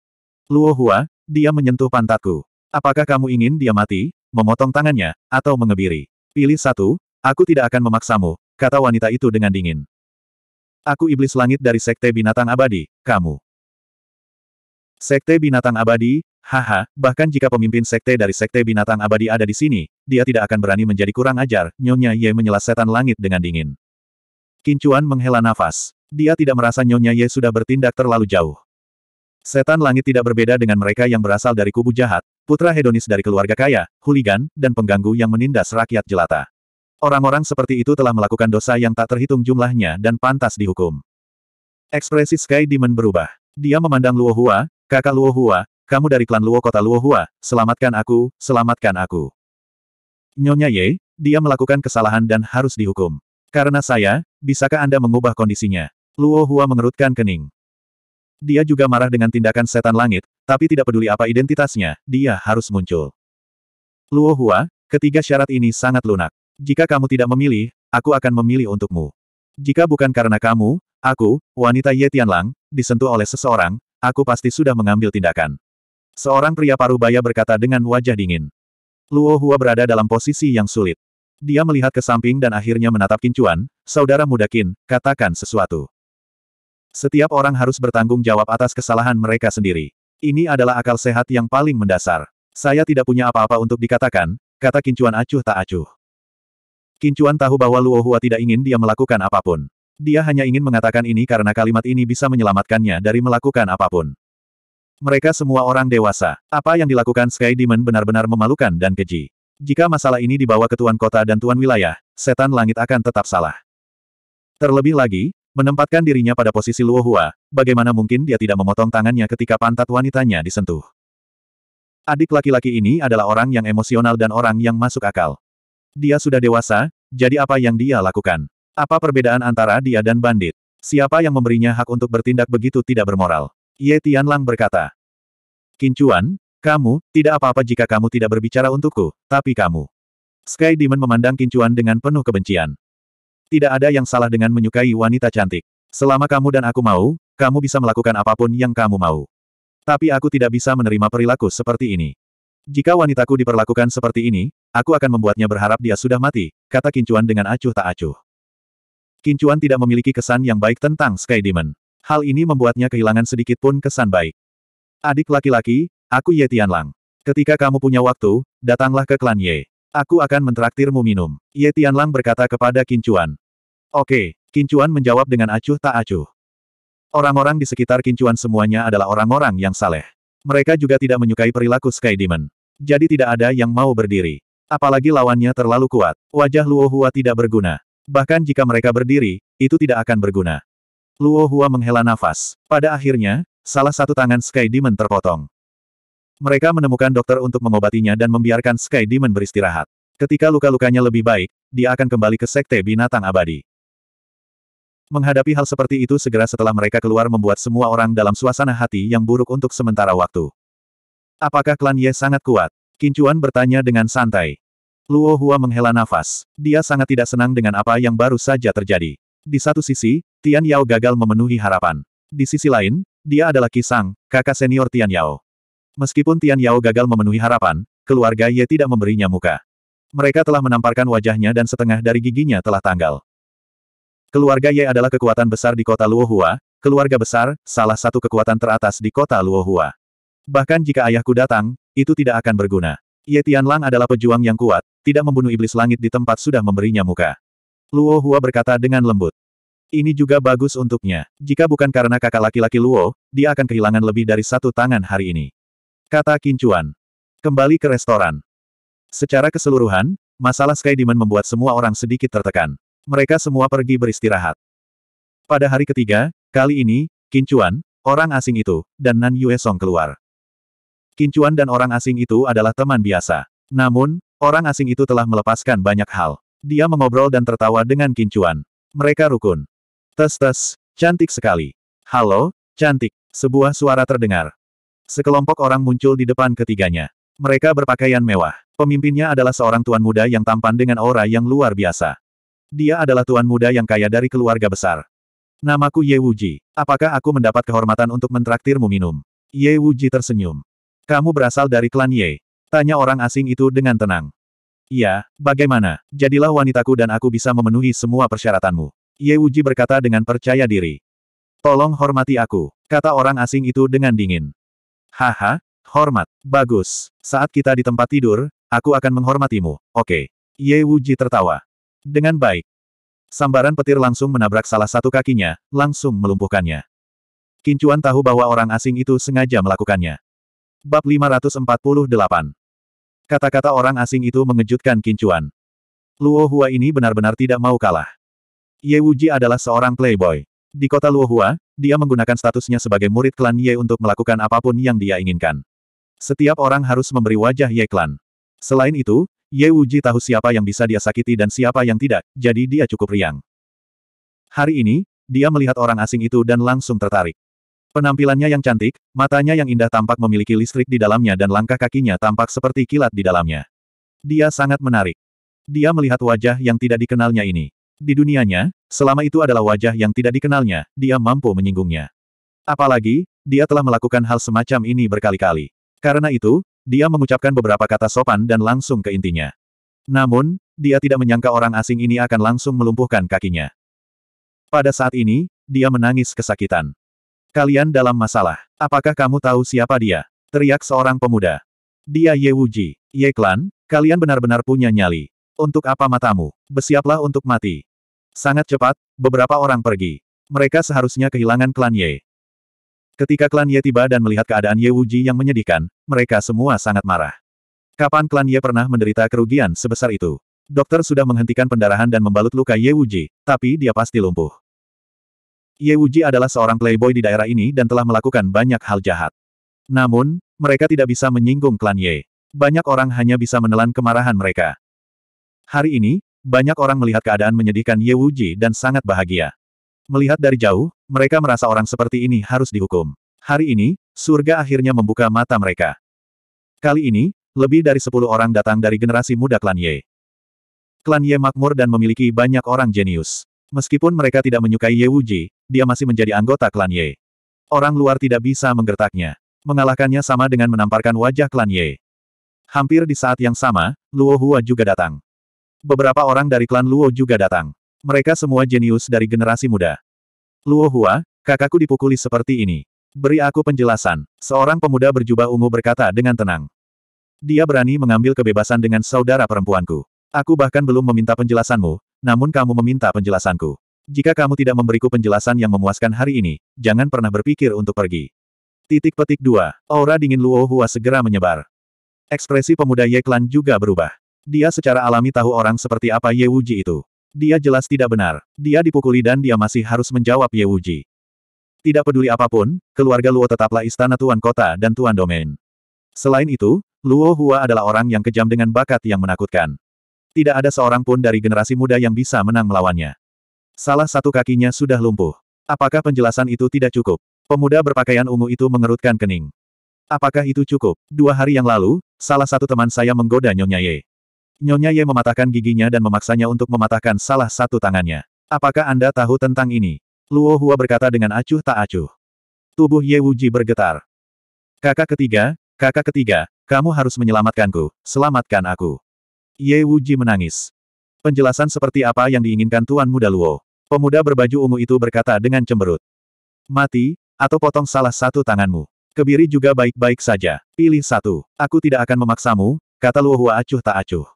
Luo Hua, dia menyentuh pantatku. Apakah kamu ingin dia mati, memotong tangannya, atau mengebiri? Pilih satu, aku tidak akan memaksamu, kata wanita itu dengan dingin. Aku iblis langit dari Sekte Binatang Abadi, kamu. Sekte Binatang Abadi, haha, bahkan jika pemimpin Sekte dari Sekte Binatang Abadi ada di sini, dia tidak akan berani menjadi kurang ajar, Nyonya Ye menyela setan langit dengan dingin. Kincuan menghela nafas. Dia tidak merasa Nyonya Ye sudah bertindak terlalu jauh. Setan langit tidak berbeda dengan mereka yang berasal dari kubu jahat, putra hedonis dari keluarga kaya, huligan, dan pengganggu yang menindas rakyat jelata. Orang-orang seperti itu telah melakukan dosa yang tak terhitung jumlahnya dan pantas dihukum. Ekspresi Sky Demon berubah. Dia memandang Luo Hua, kakak Luo Hua, kamu dari klan Luo kota Luo Hua, selamatkan aku, selamatkan aku. Nyonya Ye, dia melakukan kesalahan dan harus dihukum. Karena saya, bisakah Anda mengubah kondisinya? Luo Hua mengerutkan kening. Dia juga marah dengan tindakan setan langit, tapi tidak peduli apa identitasnya, dia harus muncul. Luo Hua, ketiga syarat ini sangat lunak. Jika kamu tidak memilih, aku akan memilih untukmu. Jika bukan karena kamu, aku, wanita Ye Tianlang, disentuh oleh seseorang, aku pasti sudah mengambil tindakan. Seorang pria paruh baya berkata dengan wajah dingin. Luo Hua berada dalam posisi yang sulit. Dia melihat ke samping dan akhirnya menatap Kincuan, saudara muda Kin, katakan sesuatu. Setiap orang harus bertanggung jawab atas kesalahan mereka sendiri. Ini adalah akal sehat yang paling mendasar. Saya tidak punya apa-apa untuk dikatakan, kata Kincuan acuh tak acuh. Kincuan tahu bahwa Luo Hua tidak ingin dia melakukan apapun. Dia hanya ingin mengatakan ini karena kalimat ini bisa menyelamatkannya dari melakukan apapun. Mereka semua orang dewasa. Apa yang dilakukan Sky Demon benar-benar memalukan dan keji. Jika masalah ini dibawa ke Tuan Kota dan Tuan Wilayah, Setan Langit akan tetap salah. Terlebih lagi, menempatkan dirinya pada posisi Luo Hua, bagaimana mungkin dia tidak memotong tangannya ketika pantat wanitanya disentuh. Adik laki-laki ini adalah orang yang emosional dan orang yang masuk akal. Dia sudah dewasa, jadi apa yang dia lakukan? Apa perbedaan antara dia dan bandit? Siapa yang memberinya hak untuk bertindak begitu tidak bermoral? Ye Tianlang berkata. Kincuan, kamu, tidak apa-apa jika kamu tidak berbicara untukku, tapi kamu. Sky Demon memandang Kincuan dengan penuh kebencian. Tidak ada yang salah dengan menyukai wanita cantik. Selama kamu dan aku mau, kamu bisa melakukan apapun yang kamu mau. Tapi aku tidak bisa menerima perilaku seperti ini. Jika wanitaku diperlakukan seperti ini, Aku akan membuatnya berharap dia sudah mati, kata Kincuan dengan acuh tak acuh. Kincuan tidak memiliki kesan yang baik tentang Sky Demon. Hal ini membuatnya kehilangan sedikit pun kesan baik. Adik laki-laki, aku Ye Tianlang. Ketika kamu punya waktu, datanglah ke klan Ye. Aku akan mentraktirmu minum. Ye Tianlang berkata kepada Kincuan. Oke, Kincuan menjawab dengan acuh tak acuh. Orang-orang di sekitar Kincuan semuanya adalah orang-orang yang saleh. Mereka juga tidak menyukai perilaku Sky Demon. Jadi tidak ada yang mau berdiri. Apalagi lawannya terlalu kuat, wajah Luo Hua tidak berguna. Bahkan jika mereka berdiri, itu tidak akan berguna. Luo Hua menghela nafas. Pada akhirnya, salah satu tangan Sky Demon terpotong. Mereka menemukan dokter untuk mengobatinya dan membiarkan Sky Demon beristirahat. Ketika luka-lukanya lebih baik, dia akan kembali ke Sekte Binatang Abadi. Menghadapi hal seperti itu segera setelah mereka keluar membuat semua orang dalam suasana hati yang buruk untuk sementara waktu. Apakah klan Ye sangat kuat? Kincuan bertanya dengan santai. Luo Hua menghela nafas. Dia sangat tidak senang dengan apa yang baru saja terjadi. Di satu sisi, Tian Yao gagal memenuhi harapan. Di sisi lain, dia adalah Kisang, kakak senior Tian Yao. Meskipun Tian Yao gagal memenuhi harapan, keluarga Ye tidak memberinya muka. Mereka telah menamparkan wajahnya dan setengah dari giginya telah tanggal. Keluarga Ye adalah kekuatan besar di kota Luohua, keluarga besar, salah satu kekuatan teratas di kota Luohua. Bahkan jika ayahku datang, itu tidak akan berguna. Ye Lang adalah pejuang yang kuat, tidak membunuh iblis langit di tempat sudah memberinya muka. Luo Hua berkata dengan lembut. Ini juga bagus untuknya. Jika bukan karena kakak laki-laki Luo, dia akan kehilangan lebih dari satu tangan hari ini. Kata Kincuan. Kembali ke restoran. Secara keseluruhan, masalah Sky Demon membuat semua orang sedikit tertekan. Mereka semua pergi beristirahat. Pada hari ketiga, kali ini, Kincuan, orang asing itu, dan Nan Yue Song keluar. Kincuan dan orang asing itu adalah teman biasa. Namun, orang asing itu telah melepaskan banyak hal. Dia mengobrol dan tertawa dengan Kincuan. Mereka rukun. Tes-tes, cantik sekali. Halo, cantik. Sebuah suara terdengar. Sekelompok orang muncul di depan ketiganya. Mereka berpakaian mewah. Pemimpinnya adalah seorang tuan muda yang tampan dengan aura yang luar biasa. Dia adalah tuan muda yang kaya dari keluarga besar. Namaku Ye Wuji. Apakah aku mendapat kehormatan untuk mentraktirmu minum? Ye Wuji tersenyum. Kamu berasal dari klan Ye. Tanya orang asing itu dengan tenang. Iya, bagaimana? Jadilah wanitaku dan aku bisa memenuhi semua persyaratanmu. Ye Uji berkata dengan percaya diri. Tolong hormati aku, kata orang asing itu dengan dingin. Haha, hormat. Bagus. Saat kita di tempat tidur, aku akan menghormatimu, oke. Okay. Ye Wuji tertawa. Dengan baik. Sambaran petir langsung menabrak salah satu kakinya, langsung melumpuhkannya. Kincuan tahu bahwa orang asing itu sengaja melakukannya. Bab 548. Kata-kata orang asing itu mengejutkan Kincuan. Luo Hua ini benar-benar tidak mau kalah. Ye Wuji adalah seorang playboy. Di kota Luo Hua, dia menggunakan statusnya sebagai murid klan Ye untuk melakukan apapun yang dia inginkan. Setiap orang harus memberi wajah Ye klan. Selain itu, Ye Wuji tahu siapa yang bisa dia sakiti dan siapa yang tidak, jadi dia cukup riang. Hari ini, dia melihat orang asing itu dan langsung tertarik. Penampilannya yang cantik, matanya yang indah tampak memiliki listrik di dalamnya dan langkah kakinya tampak seperti kilat di dalamnya. Dia sangat menarik. Dia melihat wajah yang tidak dikenalnya ini. Di dunianya, selama itu adalah wajah yang tidak dikenalnya, dia mampu menyinggungnya. Apalagi, dia telah melakukan hal semacam ini berkali-kali. Karena itu, dia mengucapkan beberapa kata sopan dan langsung ke intinya. Namun, dia tidak menyangka orang asing ini akan langsung melumpuhkan kakinya. Pada saat ini, dia menangis kesakitan. Kalian dalam masalah. Apakah kamu tahu siapa dia? Teriak seorang pemuda. Dia Ye Wuji. Ye Klan, kalian benar-benar punya nyali. Untuk apa matamu? Bersiaplah untuk mati. Sangat cepat, beberapa orang pergi. Mereka seharusnya kehilangan klan Ye. Ketika klan Ye tiba dan melihat keadaan Ye Wuji yang menyedihkan, mereka semua sangat marah. Kapan klan Ye pernah menderita kerugian sebesar itu? Dokter sudah menghentikan pendarahan dan membalut luka Ye Wuji, tapi dia pasti lumpuh. Ye Wuji adalah seorang playboy di daerah ini dan telah melakukan banyak hal jahat. Namun, mereka tidak bisa menyinggung klan Ye. Banyak orang hanya bisa menelan kemarahan mereka. Hari ini, banyak orang melihat keadaan menyedihkan Ye Wuji dan sangat bahagia. Melihat dari jauh, mereka merasa orang seperti ini harus dihukum. Hari ini, surga akhirnya membuka mata mereka. Kali ini, lebih dari sepuluh orang datang dari generasi muda klan Ye. Klan Ye makmur dan memiliki banyak orang jenius. Meskipun mereka tidak menyukai Ye Wuji, dia masih menjadi anggota klan Ye. Orang luar tidak bisa menggertaknya. Mengalahkannya sama dengan menamparkan wajah klan Ye. Hampir di saat yang sama, Luo Hua juga datang. Beberapa orang dari klan Luo juga datang. Mereka semua jenius dari generasi muda. Luo Hua, kakakku dipukuli seperti ini. Beri aku penjelasan. Seorang pemuda berjubah ungu berkata dengan tenang. Dia berani mengambil kebebasan dengan saudara perempuanku. Aku bahkan belum meminta penjelasanmu, namun kamu meminta penjelasanku. Jika kamu tidak memberiku penjelasan yang memuaskan hari ini, jangan pernah berpikir untuk pergi. Titik petik dua Aura dingin Luo Hua segera menyebar. Ekspresi pemuda Ye Klan juga berubah. Dia secara alami tahu orang seperti apa Ye Wuji itu. Dia jelas tidak benar. Dia dipukuli dan dia masih harus menjawab Ye Wuji. Tidak peduli apapun, keluarga Luo tetaplah istana tuan kota dan tuan domain. Selain itu, Luo Hua adalah orang yang kejam dengan bakat yang menakutkan. Tidak ada seorang pun dari generasi muda yang bisa menang melawannya. Salah satu kakinya sudah lumpuh. Apakah penjelasan itu tidak cukup? Pemuda berpakaian ungu itu mengerutkan kening. Apakah itu cukup? Dua hari yang lalu, salah satu teman saya menggoda Nyonya Ye. Nyonya Ye mematahkan giginya dan memaksanya untuk mematahkan salah satu tangannya. Apakah Anda tahu tentang ini? Luo Hua berkata dengan acuh tak acuh. Tubuh Ye Wuji bergetar. Kakak ketiga, kakak ketiga, kamu harus menyelamatkanku, selamatkan aku. Ye Wuji menangis. Penjelasan seperti apa yang diinginkan Tuan Muda Luo? Pemuda berbaju ungu itu berkata dengan cemberut. Mati, atau potong salah satu tanganmu. Kebiri juga baik-baik saja. Pilih satu. Aku tidak akan memaksamu, kata Luo Hua acuh tak acuh.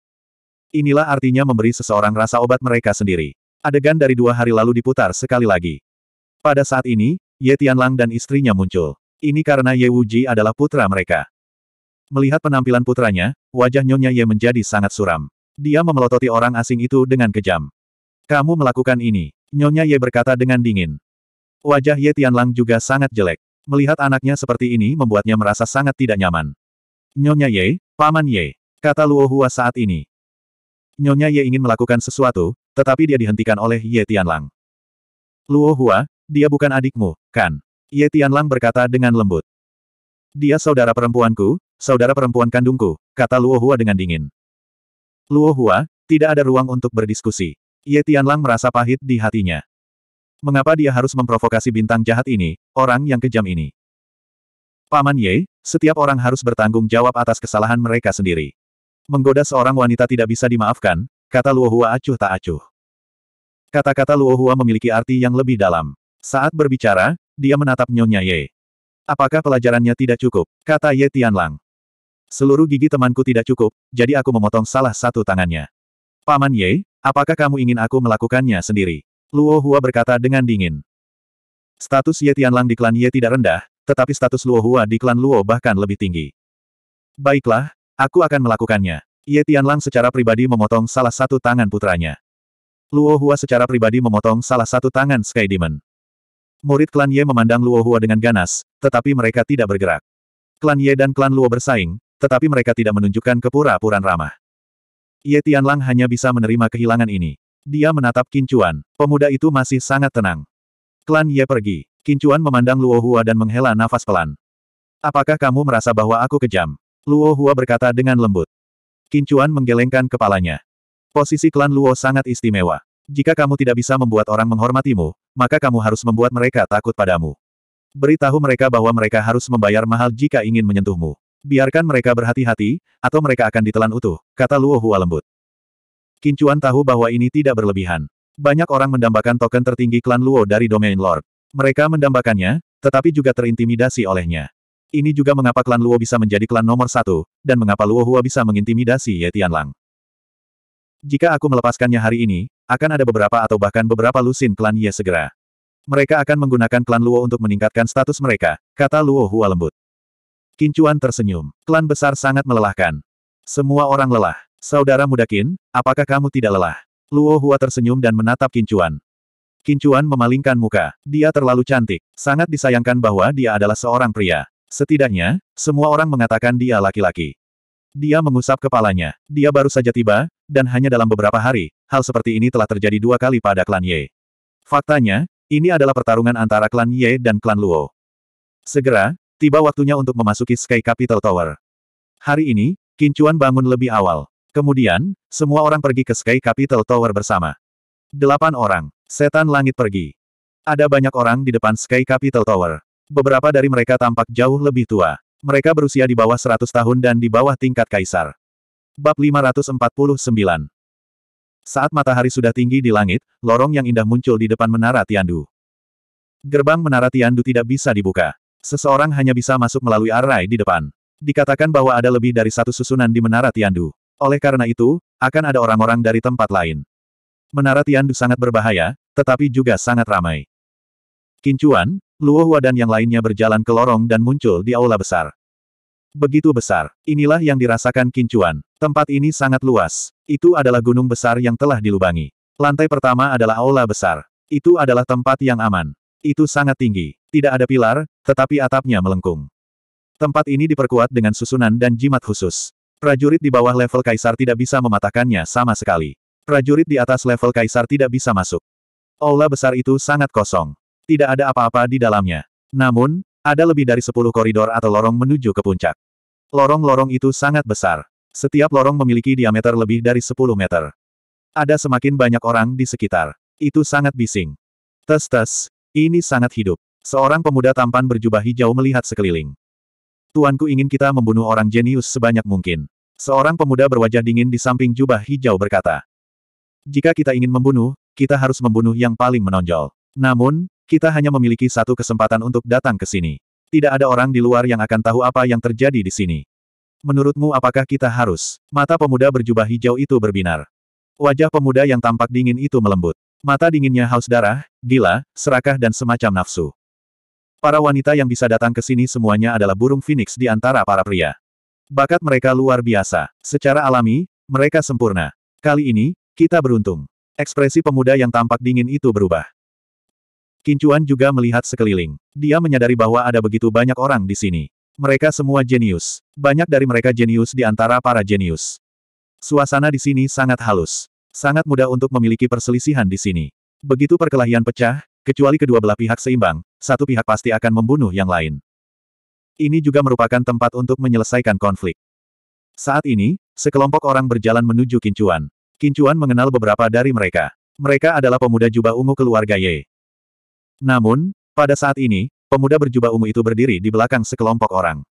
Inilah artinya memberi seseorang rasa obat mereka sendiri. Adegan dari dua hari lalu diputar sekali lagi. Pada saat ini, Ye Tianlang dan istrinya muncul. Ini karena Ye Wuji adalah putra mereka. Melihat penampilan putranya, Wajah Nyonya Ye menjadi sangat suram. Dia memelototi orang asing itu dengan kejam. Kamu melakukan ini, Nyonya Ye berkata dengan dingin. Wajah Ye Tianlang juga sangat jelek. Melihat anaknya seperti ini membuatnya merasa sangat tidak nyaman. Nyonya Ye, Paman Ye, kata Luo Hua saat ini. Nyonya Ye ingin melakukan sesuatu, tetapi dia dihentikan oleh Ye Tianlang. Luo Hua, dia bukan adikmu, kan? Ye Tianlang berkata dengan lembut. Dia saudara perempuanku, saudara perempuan kandungku, kata Luo Hua dengan dingin. Luo Hua, tidak ada ruang untuk berdiskusi. Ye Tianlang merasa pahit di hatinya. Mengapa dia harus memprovokasi bintang jahat ini, orang yang kejam ini? Paman Ye, setiap orang harus bertanggung jawab atas kesalahan mereka sendiri. Menggoda seorang wanita tidak bisa dimaafkan, kata Luo Hua acuh tak acuh. Kata-kata Luo Hua memiliki arti yang lebih dalam. Saat berbicara, dia menatap Nyonya Ye. Apakah pelajarannya tidak cukup? Kata Ye Tianlang. Seluruh gigi temanku tidak cukup, jadi aku memotong salah satu tangannya. Paman Ye, apakah kamu ingin aku melakukannya sendiri? Luo Hua berkata dengan dingin. Status Ye Tianlang di klan Ye tidak rendah, tetapi status Luo Hua di klan Luo bahkan lebih tinggi. Baiklah, aku akan melakukannya. Ye Tianlang secara pribadi memotong salah satu tangan putranya. Luo Hua secara pribadi memotong salah satu tangan Sky Demon. Murid klan Ye memandang Luo Hua dengan ganas, tetapi mereka tidak bergerak. Klan Ye dan klan Luo bersaing, tetapi mereka tidak menunjukkan kepura-puraan ramah. Ye Tianlang hanya bisa menerima kehilangan ini. Dia menatap Kincuan. Pemuda itu masih sangat tenang. Klan Ye pergi. Kincuan memandang Luo Hua dan menghela nafas pelan. Apakah kamu merasa bahwa aku kejam? Luo Hua berkata dengan lembut. Kincuan menggelengkan kepalanya. Posisi klan Luo sangat istimewa. Jika kamu tidak bisa membuat orang menghormatimu, maka kamu harus membuat mereka takut padamu. Beritahu mereka bahwa mereka harus membayar mahal jika ingin menyentuhmu. Biarkan mereka berhati-hati, atau mereka akan ditelan utuh, kata Luo Hua lembut. Kincuan tahu bahwa ini tidak berlebihan. Banyak orang mendambakan token tertinggi klan Luo dari Domain Lord. Mereka mendambakannya, tetapi juga terintimidasi olehnya. Ini juga mengapa klan Luo bisa menjadi klan nomor satu, dan mengapa Luo Hua bisa mengintimidasi Ye Tianlang. Jika aku melepaskannya hari ini, akan ada beberapa atau bahkan beberapa lusin klan Ye segera. Mereka akan menggunakan klan Luo untuk meningkatkan status mereka, kata Luo Hua lembut. Kincuan tersenyum. Klan besar sangat melelahkan. Semua orang lelah. Saudara muda Kin, apakah kamu tidak lelah? Luo Hua tersenyum dan menatap Kincuan. Kincuan memalingkan muka. Dia terlalu cantik. Sangat disayangkan bahwa dia adalah seorang pria. Setidaknya, semua orang mengatakan dia laki-laki. Dia mengusap kepalanya. Dia baru saja tiba, dan hanya dalam beberapa hari, hal seperti ini telah terjadi dua kali pada klan Ye. Faktanya, ini adalah pertarungan antara klan Ye dan klan Luo. Segera, Tiba waktunya untuk memasuki Sky Capital Tower. Hari ini, Kincuan bangun lebih awal. Kemudian, semua orang pergi ke Sky Capital Tower bersama. Delapan orang. Setan langit pergi. Ada banyak orang di depan Sky Capital Tower. Beberapa dari mereka tampak jauh lebih tua. Mereka berusia di bawah 100 tahun dan di bawah tingkat kaisar. Bab 549 Saat matahari sudah tinggi di langit, lorong yang indah muncul di depan menara Tiandu. Gerbang menara Tiandu tidak bisa dibuka. Seseorang hanya bisa masuk melalui arai di depan. Dikatakan bahwa ada lebih dari satu susunan di Menara Tiandu. Oleh karena itu, akan ada orang-orang dari tempat lain. Menara Tiandu sangat berbahaya, tetapi juga sangat ramai. Kincuan, Luo Hua dan yang lainnya berjalan ke lorong dan muncul di aula besar. Begitu besar, inilah yang dirasakan Kincuan. Tempat ini sangat luas. Itu adalah gunung besar yang telah dilubangi. Lantai pertama adalah aula besar. Itu adalah tempat yang aman. Itu sangat tinggi. Tidak ada pilar, tetapi atapnya melengkung. Tempat ini diperkuat dengan susunan dan jimat khusus. Prajurit di bawah level kaisar tidak bisa mematahkannya sama sekali. Prajurit di atas level kaisar tidak bisa masuk. Aula besar itu sangat kosong. Tidak ada apa-apa di dalamnya. Namun, ada lebih dari sepuluh koridor atau lorong menuju ke puncak. Lorong-lorong itu sangat besar. Setiap lorong memiliki diameter lebih dari 10 meter. Ada semakin banyak orang di sekitar. Itu sangat bising. Tes-tes, ini sangat hidup. Seorang pemuda tampan berjubah hijau melihat sekeliling. Tuanku ingin kita membunuh orang jenius sebanyak mungkin. Seorang pemuda berwajah dingin di samping jubah hijau berkata. Jika kita ingin membunuh, kita harus membunuh yang paling menonjol. Namun, kita hanya memiliki satu kesempatan untuk datang ke sini. Tidak ada orang di luar yang akan tahu apa yang terjadi di sini. Menurutmu apakah kita harus? Mata pemuda berjubah hijau itu berbinar. Wajah pemuda yang tampak dingin itu melembut. Mata dinginnya haus darah, gila, serakah dan semacam nafsu. Para wanita yang bisa datang ke sini semuanya adalah burung phoenix di antara para pria. Bakat mereka luar biasa. Secara alami, mereka sempurna. Kali ini, kita beruntung. Ekspresi pemuda yang tampak dingin itu berubah. Kincuan juga melihat sekeliling. Dia menyadari bahwa ada begitu banyak orang di sini. Mereka semua jenius. Banyak dari mereka jenius di antara para jenius. Suasana di sini sangat halus. Sangat mudah untuk memiliki perselisihan di sini. Begitu perkelahian pecah, Kecuali kedua belah pihak seimbang, satu pihak pasti akan membunuh yang lain. Ini juga merupakan tempat untuk menyelesaikan konflik. Saat ini, sekelompok orang berjalan menuju Kincuan. Kincuan mengenal beberapa dari mereka. Mereka adalah pemuda jubah ungu keluarga Ye. Namun, pada saat ini, pemuda berjubah ungu itu berdiri di belakang sekelompok orang.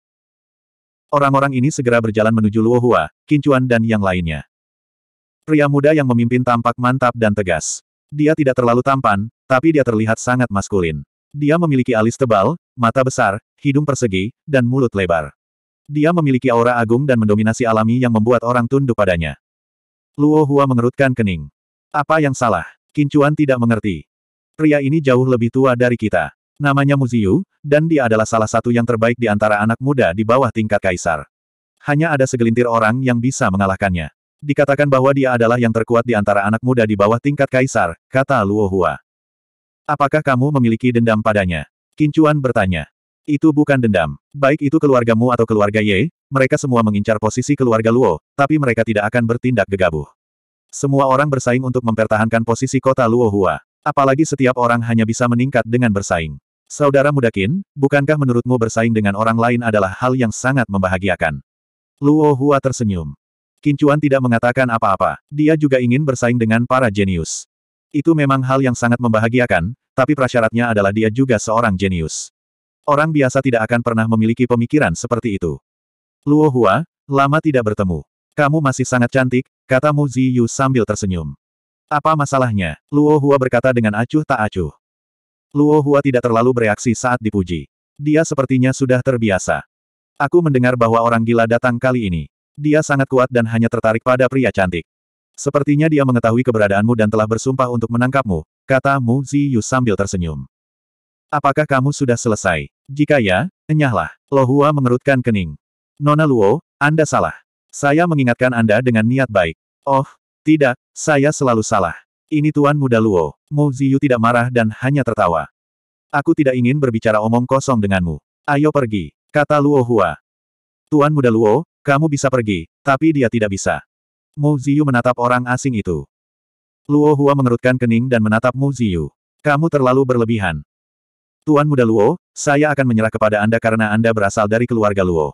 Orang-orang ini segera berjalan menuju Luohua, Kincuan dan yang lainnya. Pria muda yang memimpin tampak mantap dan tegas. Dia tidak terlalu tampan, tapi dia terlihat sangat maskulin. Dia memiliki alis tebal, mata besar, hidung persegi, dan mulut lebar. Dia memiliki aura agung dan mendominasi alami yang membuat orang tunduk padanya. Luo Hua mengerutkan kening. Apa yang salah? Kincuan tidak mengerti. Pria ini jauh lebih tua dari kita. Namanya Muziu, dan dia adalah salah satu yang terbaik di antara anak muda di bawah tingkat kaisar. Hanya ada segelintir orang yang bisa mengalahkannya. Dikatakan bahwa dia adalah yang terkuat di antara anak muda di bawah tingkat kaisar, kata Luo Hua. Apakah kamu memiliki dendam padanya? Kincuan bertanya. Itu bukan dendam. Baik itu keluargamu atau keluarga Ye, mereka semua mengincar posisi keluarga Luo, tapi mereka tidak akan bertindak gegabah. Semua orang bersaing untuk mempertahankan posisi kota Luo Hua. Apalagi setiap orang hanya bisa meningkat dengan bersaing. Saudara muda bukankah menurutmu bersaing dengan orang lain adalah hal yang sangat membahagiakan? Luo Hua tersenyum. Kincuan tidak mengatakan apa-apa. Dia juga ingin bersaing dengan para jenius. Itu memang hal yang sangat membahagiakan, tapi prasyaratnya adalah dia juga seorang jenius. Orang biasa tidak akan pernah memiliki pemikiran seperti itu. Luo Hua, lama tidak bertemu. Kamu masih sangat cantik, kata Mu Ziyu sambil tersenyum. Apa masalahnya? Luo Hua berkata dengan acuh tak acuh. Luo Hua tidak terlalu bereaksi saat dipuji. Dia sepertinya sudah terbiasa. Aku mendengar bahwa orang gila datang kali ini. Dia sangat kuat dan hanya tertarik pada pria cantik. Sepertinya dia mengetahui keberadaanmu dan telah bersumpah untuk menangkapmu, kata Mu Ziyu sambil tersenyum. Apakah kamu sudah selesai? Jika ya, enyahlah. Hua mengerutkan kening. Nona Luo, Anda salah. Saya mengingatkan Anda dengan niat baik. Oh, tidak, saya selalu salah. Ini Tuan Muda Luo. Mu Ziyu tidak marah dan hanya tertawa. Aku tidak ingin berbicara omong kosong denganmu. Ayo pergi, kata Luo Hua. Tuan Muda Luo, kamu bisa pergi, tapi dia tidak bisa. Mu Ziyu menatap orang asing itu. Luo Hua mengerutkan kening dan menatap Mu Ziyu. Kamu terlalu berlebihan. Tuan muda Luo, saya akan menyerah kepada Anda karena Anda berasal dari keluarga Luo.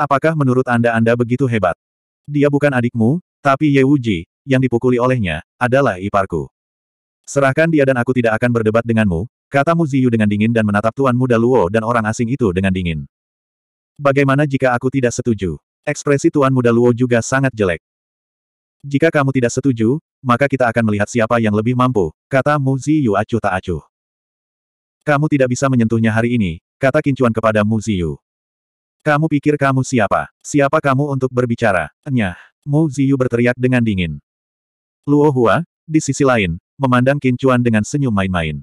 Apakah menurut Anda Anda begitu hebat? Dia bukan adikmu, tapi Ye Wuji, yang dipukuli olehnya, adalah iparku. Serahkan dia dan aku tidak akan berdebat denganmu, kata Mu Ziyu dengan dingin dan menatap Tuan muda Luo dan orang asing itu dengan dingin. Bagaimana jika aku tidak setuju? Ekspresi Tuan Muda Luo juga sangat jelek. Jika kamu tidak setuju, maka kita akan melihat siapa yang lebih mampu, kata Mu Ziyu acuh tak acuh. Kamu tidak bisa menyentuhnya hari ini, kata Kincuan kepada Mu Ziyu. Kamu pikir kamu siapa? Siapa kamu untuk berbicara? Nyah. Mu Ziyu berteriak dengan dingin. Luo Hua, di sisi lain, memandang Kincuan dengan senyum main-main.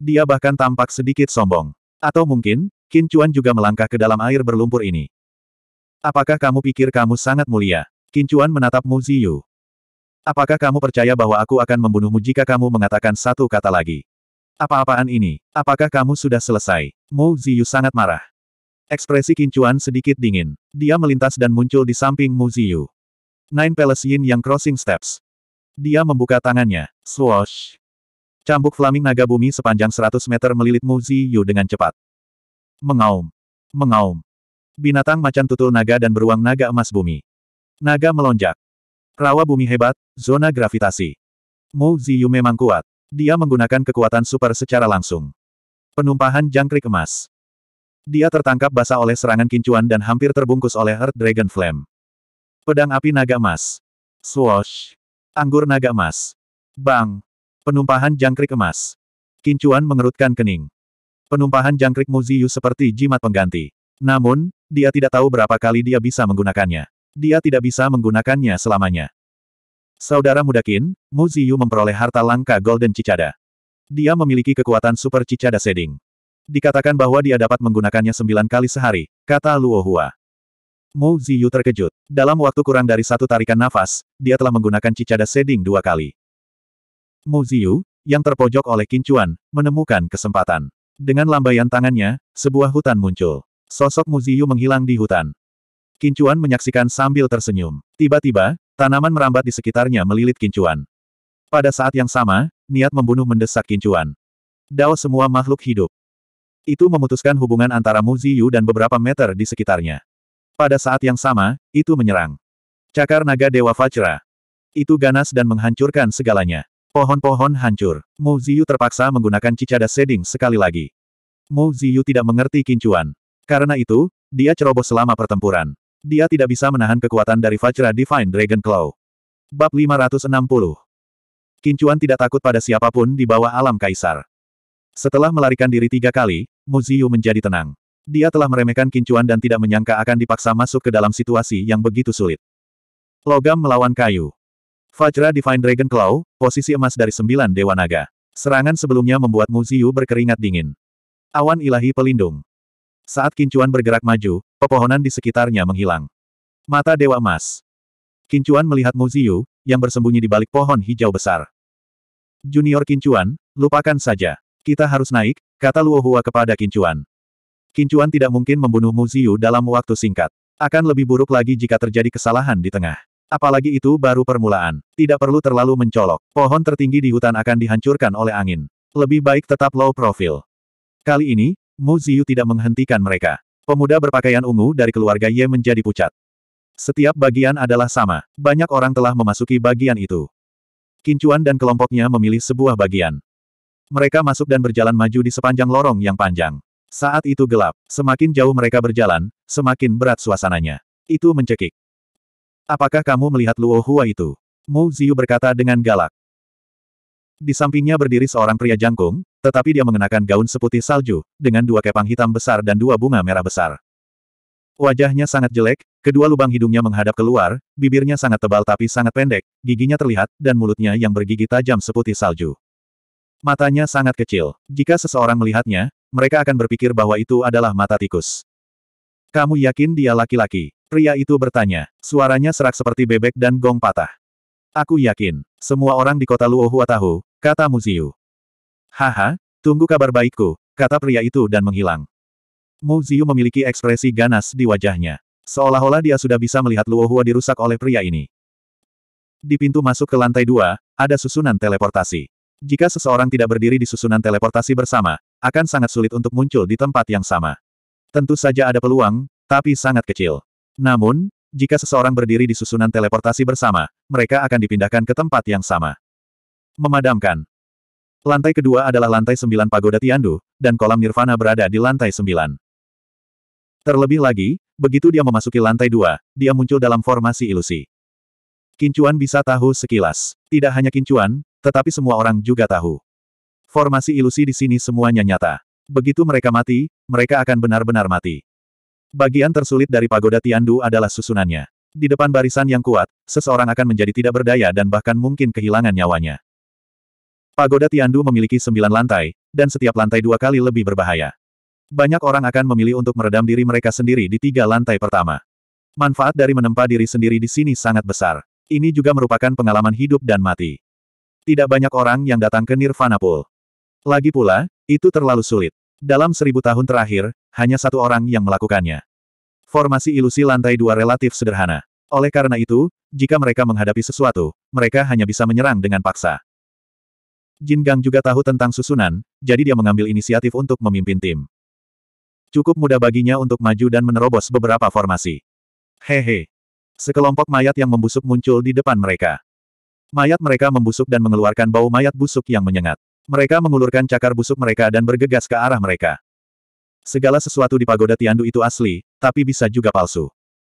Dia bahkan tampak sedikit sombong. Atau mungkin, Kincuan juga melangkah ke dalam air berlumpur ini. Apakah kamu pikir kamu sangat mulia? Kincuan menatap Mu Ziyu. Apakah kamu percaya bahwa aku akan membunuhmu jika kamu mengatakan satu kata lagi? Apa-apaan ini? Apakah kamu sudah selesai? Mu Ziyu sangat marah. Ekspresi Kincuan sedikit dingin. Dia melintas dan muncul di samping Mu Ziyu. Nine Palace Yin yang crossing steps. Dia membuka tangannya. Swoosh. Cambuk flaming naga bumi sepanjang 100 meter melilit Mu Ziyu dengan cepat. Mengaum. Mengaum. Binatang macan tutul naga dan beruang naga emas bumi. Naga melonjak. Rawa bumi hebat, zona gravitasi. Mu Ziyu memang kuat. Dia menggunakan kekuatan super secara langsung. Penumpahan jangkrik emas. Dia tertangkap basah oleh serangan kincuan dan hampir terbungkus oleh Earth Dragon Flame. Pedang api naga emas. Swoosh. Anggur naga emas. Bang. Penumpahan jangkrik emas. Kincuan mengerutkan kening. Penumpahan jangkrik Mu Ziyu seperti jimat pengganti. Namun, dia tidak tahu berapa kali dia bisa menggunakannya. Dia tidak bisa menggunakannya selamanya. Saudara muda Qin, Mu Ziyu memperoleh harta langka Golden Cicada. Dia memiliki kekuatan Super Cicada Seding. Dikatakan bahwa dia dapat menggunakannya sembilan kali sehari, kata Luo Hua. Mu Ziyu terkejut. Dalam waktu kurang dari satu tarikan nafas, dia telah menggunakan Cicada Seding dua kali. Mu Ziyu, yang terpojok oleh Qin Chuan, menemukan kesempatan. Dengan lambaian tangannya, sebuah hutan muncul. Sosok Mu Ziyu menghilang di hutan. Kincuan menyaksikan sambil tersenyum. Tiba-tiba, tanaman merambat di sekitarnya melilit Kincuan. Pada saat yang sama, niat membunuh mendesak Kincuan. Dao semua makhluk hidup. Itu memutuskan hubungan antara Mu Ziyu dan beberapa meter di sekitarnya. Pada saat yang sama, itu menyerang. Cakar naga Dewa Fajra. Itu ganas dan menghancurkan segalanya. Pohon-pohon hancur. Mu Ziyu terpaksa menggunakan cicada seding sekali lagi. Mu Ziyu tidak mengerti kincuan. Karena itu, dia ceroboh selama pertempuran. Dia tidak bisa menahan kekuatan dari Vajra Divine Dragon Claw. Bab 560 Kincuan tidak takut pada siapapun di bawah alam kaisar. Setelah melarikan diri tiga kali, Muziyu menjadi tenang. Dia telah meremehkan Kincuan dan tidak menyangka akan dipaksa masuk ke dalam situasi yang begitu sulit. Logam melawan kayu. Vajra Divine Dragon Claw, posisi emas dari sembilan Dewa Naga. Serangan sebelumnya membuat Muziyu berkeringat dingin. Awan ilahi pelindung. Saat Kincuan bergerak maju, Pepohonan di sekitarnya menghilang. Mata Dewa Emas. Kincuan melihat Muziu, yang bersembunyi di balik pohon hijau besar. Junior Kincuan, lupakan saja. Kita harus naik, kata Luo Hua kepada Kincuan. Kincuan tidak mungkin membunuh Muziu dalam waktu singkat. Akan lebih buruk lagi jika terjadi kesalahan di tengah. Apalagi itu baru permulaan. Tidak perlu terlalu mencolok. Pohon tertinggi di hutan akan dihancurkan oleh angin. Lebih baik tetap low profile. Kali ini, Mu Ziyu tidak menghentikan mereka. Pemuda berpakaian ungu dari keluarga Ye menjadi pucat. Setiap bagian adalah sama. Banyak orang telah memasuki bagian itu. Kincuan dan kelompoknya memilih sebuah bagian. Mereka masuk dan berjalan maju di sepanjang lorong yang panjang. Saat itu gelap. Semakin jauh mereka berjalan, semakin berat suasananya. Itu mencekik. Apakah kamu melihat Luo Hua itu? Mu Ziyu berkata dengan galak. Di sampingnya berdiri seorang pria jangkung, tetapi dia mengenakan gaun seputih salju, dengan dua kepang hitam besar dan dua bunga merah besar. Wajahnya sangat jelek, kedua lubang hidungnya menghadap keluar, bibirnya sangat tebal tapi sangat pendek, giginya terlihat, dan mulutnya yang bergigi tajam seputih salju. Matanya sangat kecil. Jika seseorang melihatnya, mereka akan berpikir bahwa itu adalah mata tikus. Kamu yakin dia laki-laki? Pria itu bertanya. Suaranya serak seperti bebek dan gong patah. Aku yakin. Semua orang di kota Luohua tahu, kata Muziu. Haha, tunggu kabar baikku, kata pria itu dan menghilang. Mu Ziyu memiliki ekspresi ganas di wajahnya. Seolah-olah dia sudah bisa melihat Luo Hua dirusak oleh pria ini. Di pintu masuk ke lantai dua, ada susunan teleportasi. Jika seseorang tidak berdiri di susunan teleportasi bersama, akan sangat sulit untuk muncul di tempat yang sama. Tentu saja ada peluang, tapi sangat kecil. Namun, jika seseorang berdiri di susunan teleportasi bersama, mereka akan dipindahkan ke tempat yang sama. Memadamkan. Lantai kedua adalah lantai sembilan pagoda Tiandu, dan kolam nirvana berada di lantai sembilan. Terlebih lagi, begitu dia memasuki lantai dua, dia muncul dalam formasi ilusi. Kincuan bisa tahu sekilas. Tidak hanya kincuan, tetapi semua orang juga tahu. Formasi ilusi di sini semuanya nyata. Begitu mereka mati, mereka akan benar-benar mati. Bagian tersulit dari pagoda Tiandu adalah susunannya. Di depan barisan yang kuat, seseorang akan menjadi tidak berdaya dan bahkan mungkin kehilangan nyawanya. Pagoda Tiandu memiliki sembilan lantai, dan setiap lantai dua kali lebih berbahaya. Banyak orang akan memilih untuk meredam diri mereka sendiri di tiga lantai pertama. Manfaat dari menempa diri sendiri di sini sangat besar. Ini juga merupakan pengalaman hidup dan mati. Tidak banyak orang yang datang ke Nirvana Pool. Lagi pula, itu terlalu sulit. Dalam seribu tahun terakhir, hanya satu orang yang melakukannya. Formasi ilusi lantai dua relatif sederhana. Oleh karena itu, jika mereka menghadapi sesuatu, mereka hanya bisa menyerang dengan paksa. Jin Gang juga tahu tentang susunan, jadi dia mengambil inisiatif untuk memimpin tim. Cukup mudah baginya untuk maju dan menerobos beberapa formasi. Hehe. Sekelompok mayat yang membusuk muncul di depan mereka. Mayat mereka membusuk dan mengeluarkan bau mayat busuk yang menyengat. Mereka mengulurkan cakar busuk mereka dan bergegas ke arah mereka. Segala sesuatu di pagoda Tiandu itu asli, tapi bisa juga palsu.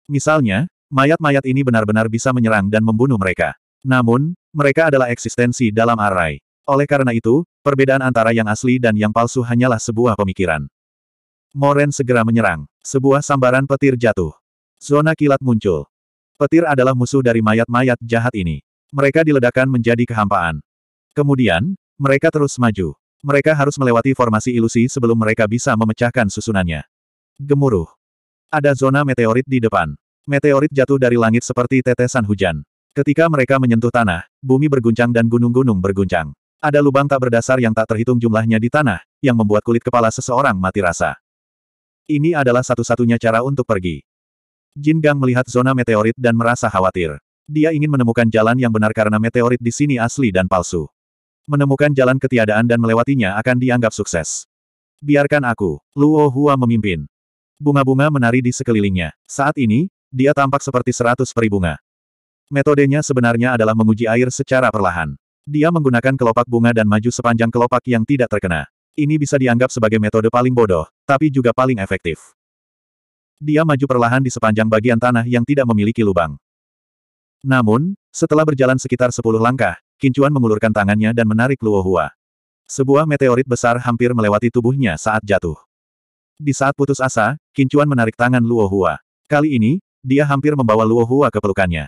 Misalnya, mayat-mayat ini benar-benar bisa menyerang dan membunuh mereka. Namun, mereka adalah eksistensi dalam arai. Oleh karena itu, perbedaan antara yang asli dan yang palsu hanyalah sebuah pemikiran. Moren segera menyerang. Sebuah sambaran petir jatuh. Zona kilat muncul. Petir adalah musuh dari mayat-mayat jahat ini. Mereka diledakkan menjadi kehampaan. Kemudian, mereka terus maju. Mereka harus melewati formasi ilusi sebelum mereka bisa memecahkan susunannya. Gemuruh. Ada zona meteorit di depan. Meteorit jatuh dari langit seperti tetesan hujan. Ketika mereka menyentuh tanah, bumi berguncang dan gunung-gunung berguncang. Ada lubang tak berdasar yang tak terhitung jumlahnya di tanah, yang membuat kulit kepala seseorang mati rasa. Ini adalah satu-satunya cara untuk pergi. Jin Gang melihat zona meteorit dan merasa khawatir. Dia ingin menemukan jalan yang benar karena meteorit di sini asli dan palsu. Menemukan jalan ketiadaan dan melewatinya akan dianggap sukses. Biarkan aku, Luo Hua memimpin. Bunga-bunga menari di sekelilingnya. Saat ini, dia tampak seperti seratus peribunga. Metodenya sebenarnya adalah menguji air secara perlahan. Dia menggunakan kelopak bunga dan maju sepanjang kelopak yang tidak terkena. Ini bisa dianggap sebagai metode paling bodoh, tapi juga paling efektif. Dia maju perlahan di sepanjang bagian tanah yang tidak memiliki lubang. Namun, setelah berjalan sekitar sepuluh langkah, Kincuan mengulurkan tangannya dan menarik Luo Hua. Sebuah meteorit besar hampir melewati tubuhnya saat jatuh. Di saat putus asa, Kincuan menarik tangan Luo Hua. Kali ini, dia hampir membawa Luo Hua ke pelukannya.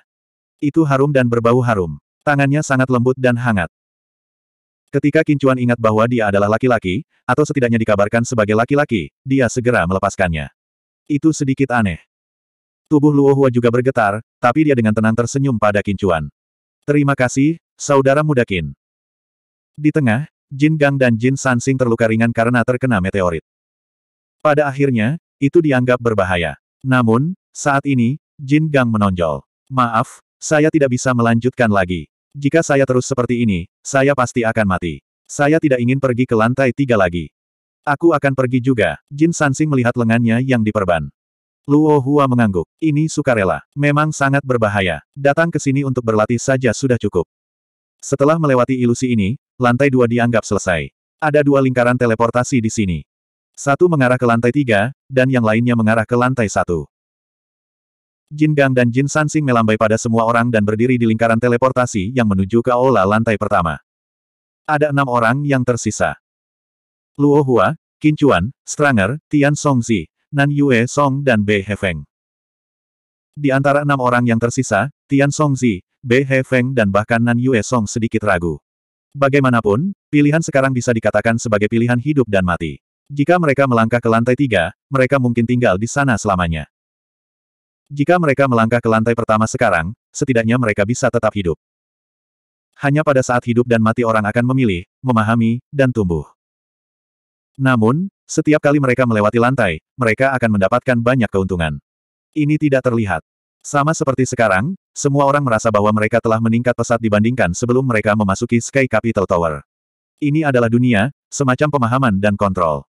Itu harum dan berbau harum. Tangannya sangat lembut dan hangat. Ketika Kincuan ingat bahwa dia adalah laki-laki, atau setidaknya dikabarkan sebagai laki-laki, dia segera melepaskannya. Itu sedikit aneh. Tubuh Luo Hua juga bergetar, tapi dia dengan tenang tersenyum pada Kincuan. Terima kasih, saudara muda Kin. Di tengah, Jin Gang dan Jin Sansing terluka ringan karena terkena meteorit. Pada akhirnya, itu dianggap berbahaya. Namun, saat ini, Jin Gang menonjol. Maaf, saya tidak bisa melanjutkan lagi. Jika saya terus seperti ini, saya pasti akan mati. Saya tidak ingin pergi ke lantai tiga lagi. Aku akan pergi juga. Jin Sansing melihat lengannya yang diperban. Luo Hua mengangguk. Ini sukarela. Memang sangat berbahaya. Datang ke sini untuk berlatih saja sudah cukup. Setelah melewati ilusi ini, lantai dua dianggap selesai. Ada dua lingkaran teleportasi di sini. Satu mengarah ke lantai tiga, dan yang lainnya mengarah ke lantai satu. Jin Gang dan Jin Sansing melambai pada semua orang dan berdiri di lingkaran teleportasi yang menuju ke aula lantai pertama. Ada enam orang yang tersisa. Luo Hua, Qin Chuan, Stranger, Tian Songzi, Nan Yue Song dan Bei Feng. Di antara enam orang yang tersisa, Tian Songzi, Bei Feng, dan bahkan Nan Yue Song sedikit ragu. Bagaimanapun, pilihan sekarang bisa dikatakan sebagai pilihan hidup dan mati. Jika mereka melangkah ke lantai tiga, mereka mungkin tinggal di sana selamanya. Jika mereka melangkah ke lantai pertama sekarang, setidaknya mereka bisa tetap hidup. Hanya pada saat hidup dan mati orang akan memilih, memahami, dan tumbuh. Namun, setiap kali mereka melewati lantai, mereka akan mendapatkan banyak keuntungan. Ini tidak terlihat. Sama seperti sekarang, semua orang merasa bahwa mereka telah meningkat pesat dibandingkan sebelum mereka memasuki Sky Capital Tower. Ini adalah dunia, semacam pemahaman dan kontrol.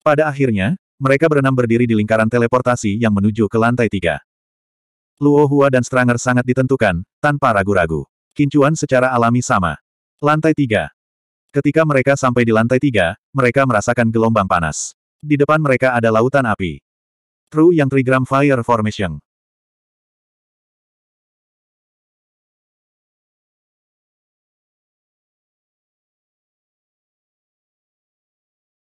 Pada akhirnya, mereka berenam berdiri di lingkaran teleportasi yang menuju ke lantai tiga. Luo Hua dan Stranger sangat ditentukan, tanpa ragu-ragu. Kincuan secara alami sama. Lantai tiga. Ketika mereka sampai di lantai tiga, mereka merasakan gelombang panas. Di depan mereka ada lautan api. True yang Trigram Fire Formation.